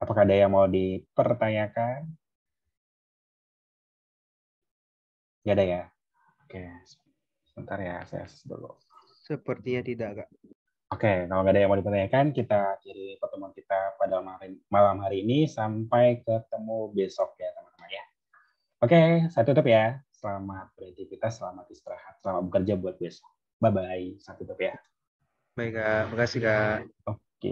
Apakah ada yang mau dipertanyakan? Gak ada ya? Oke, sebentar ya, saya dulu. Sepertinya tidak, Kak. Oke, okay, kalau nggak ada yang mau ditanyakan, kita akhiri pertemuan kita pada malam hari ini. Sampai ketemu besok ya, teman-teman ya. Oke, okay, saya tutup ya. Selamat beraktivitas, selamat istirahat, selamat bekerja buat besok. Bye-bye. Saya tutup ya. Baik, Kak. kasih, Kak. Oh.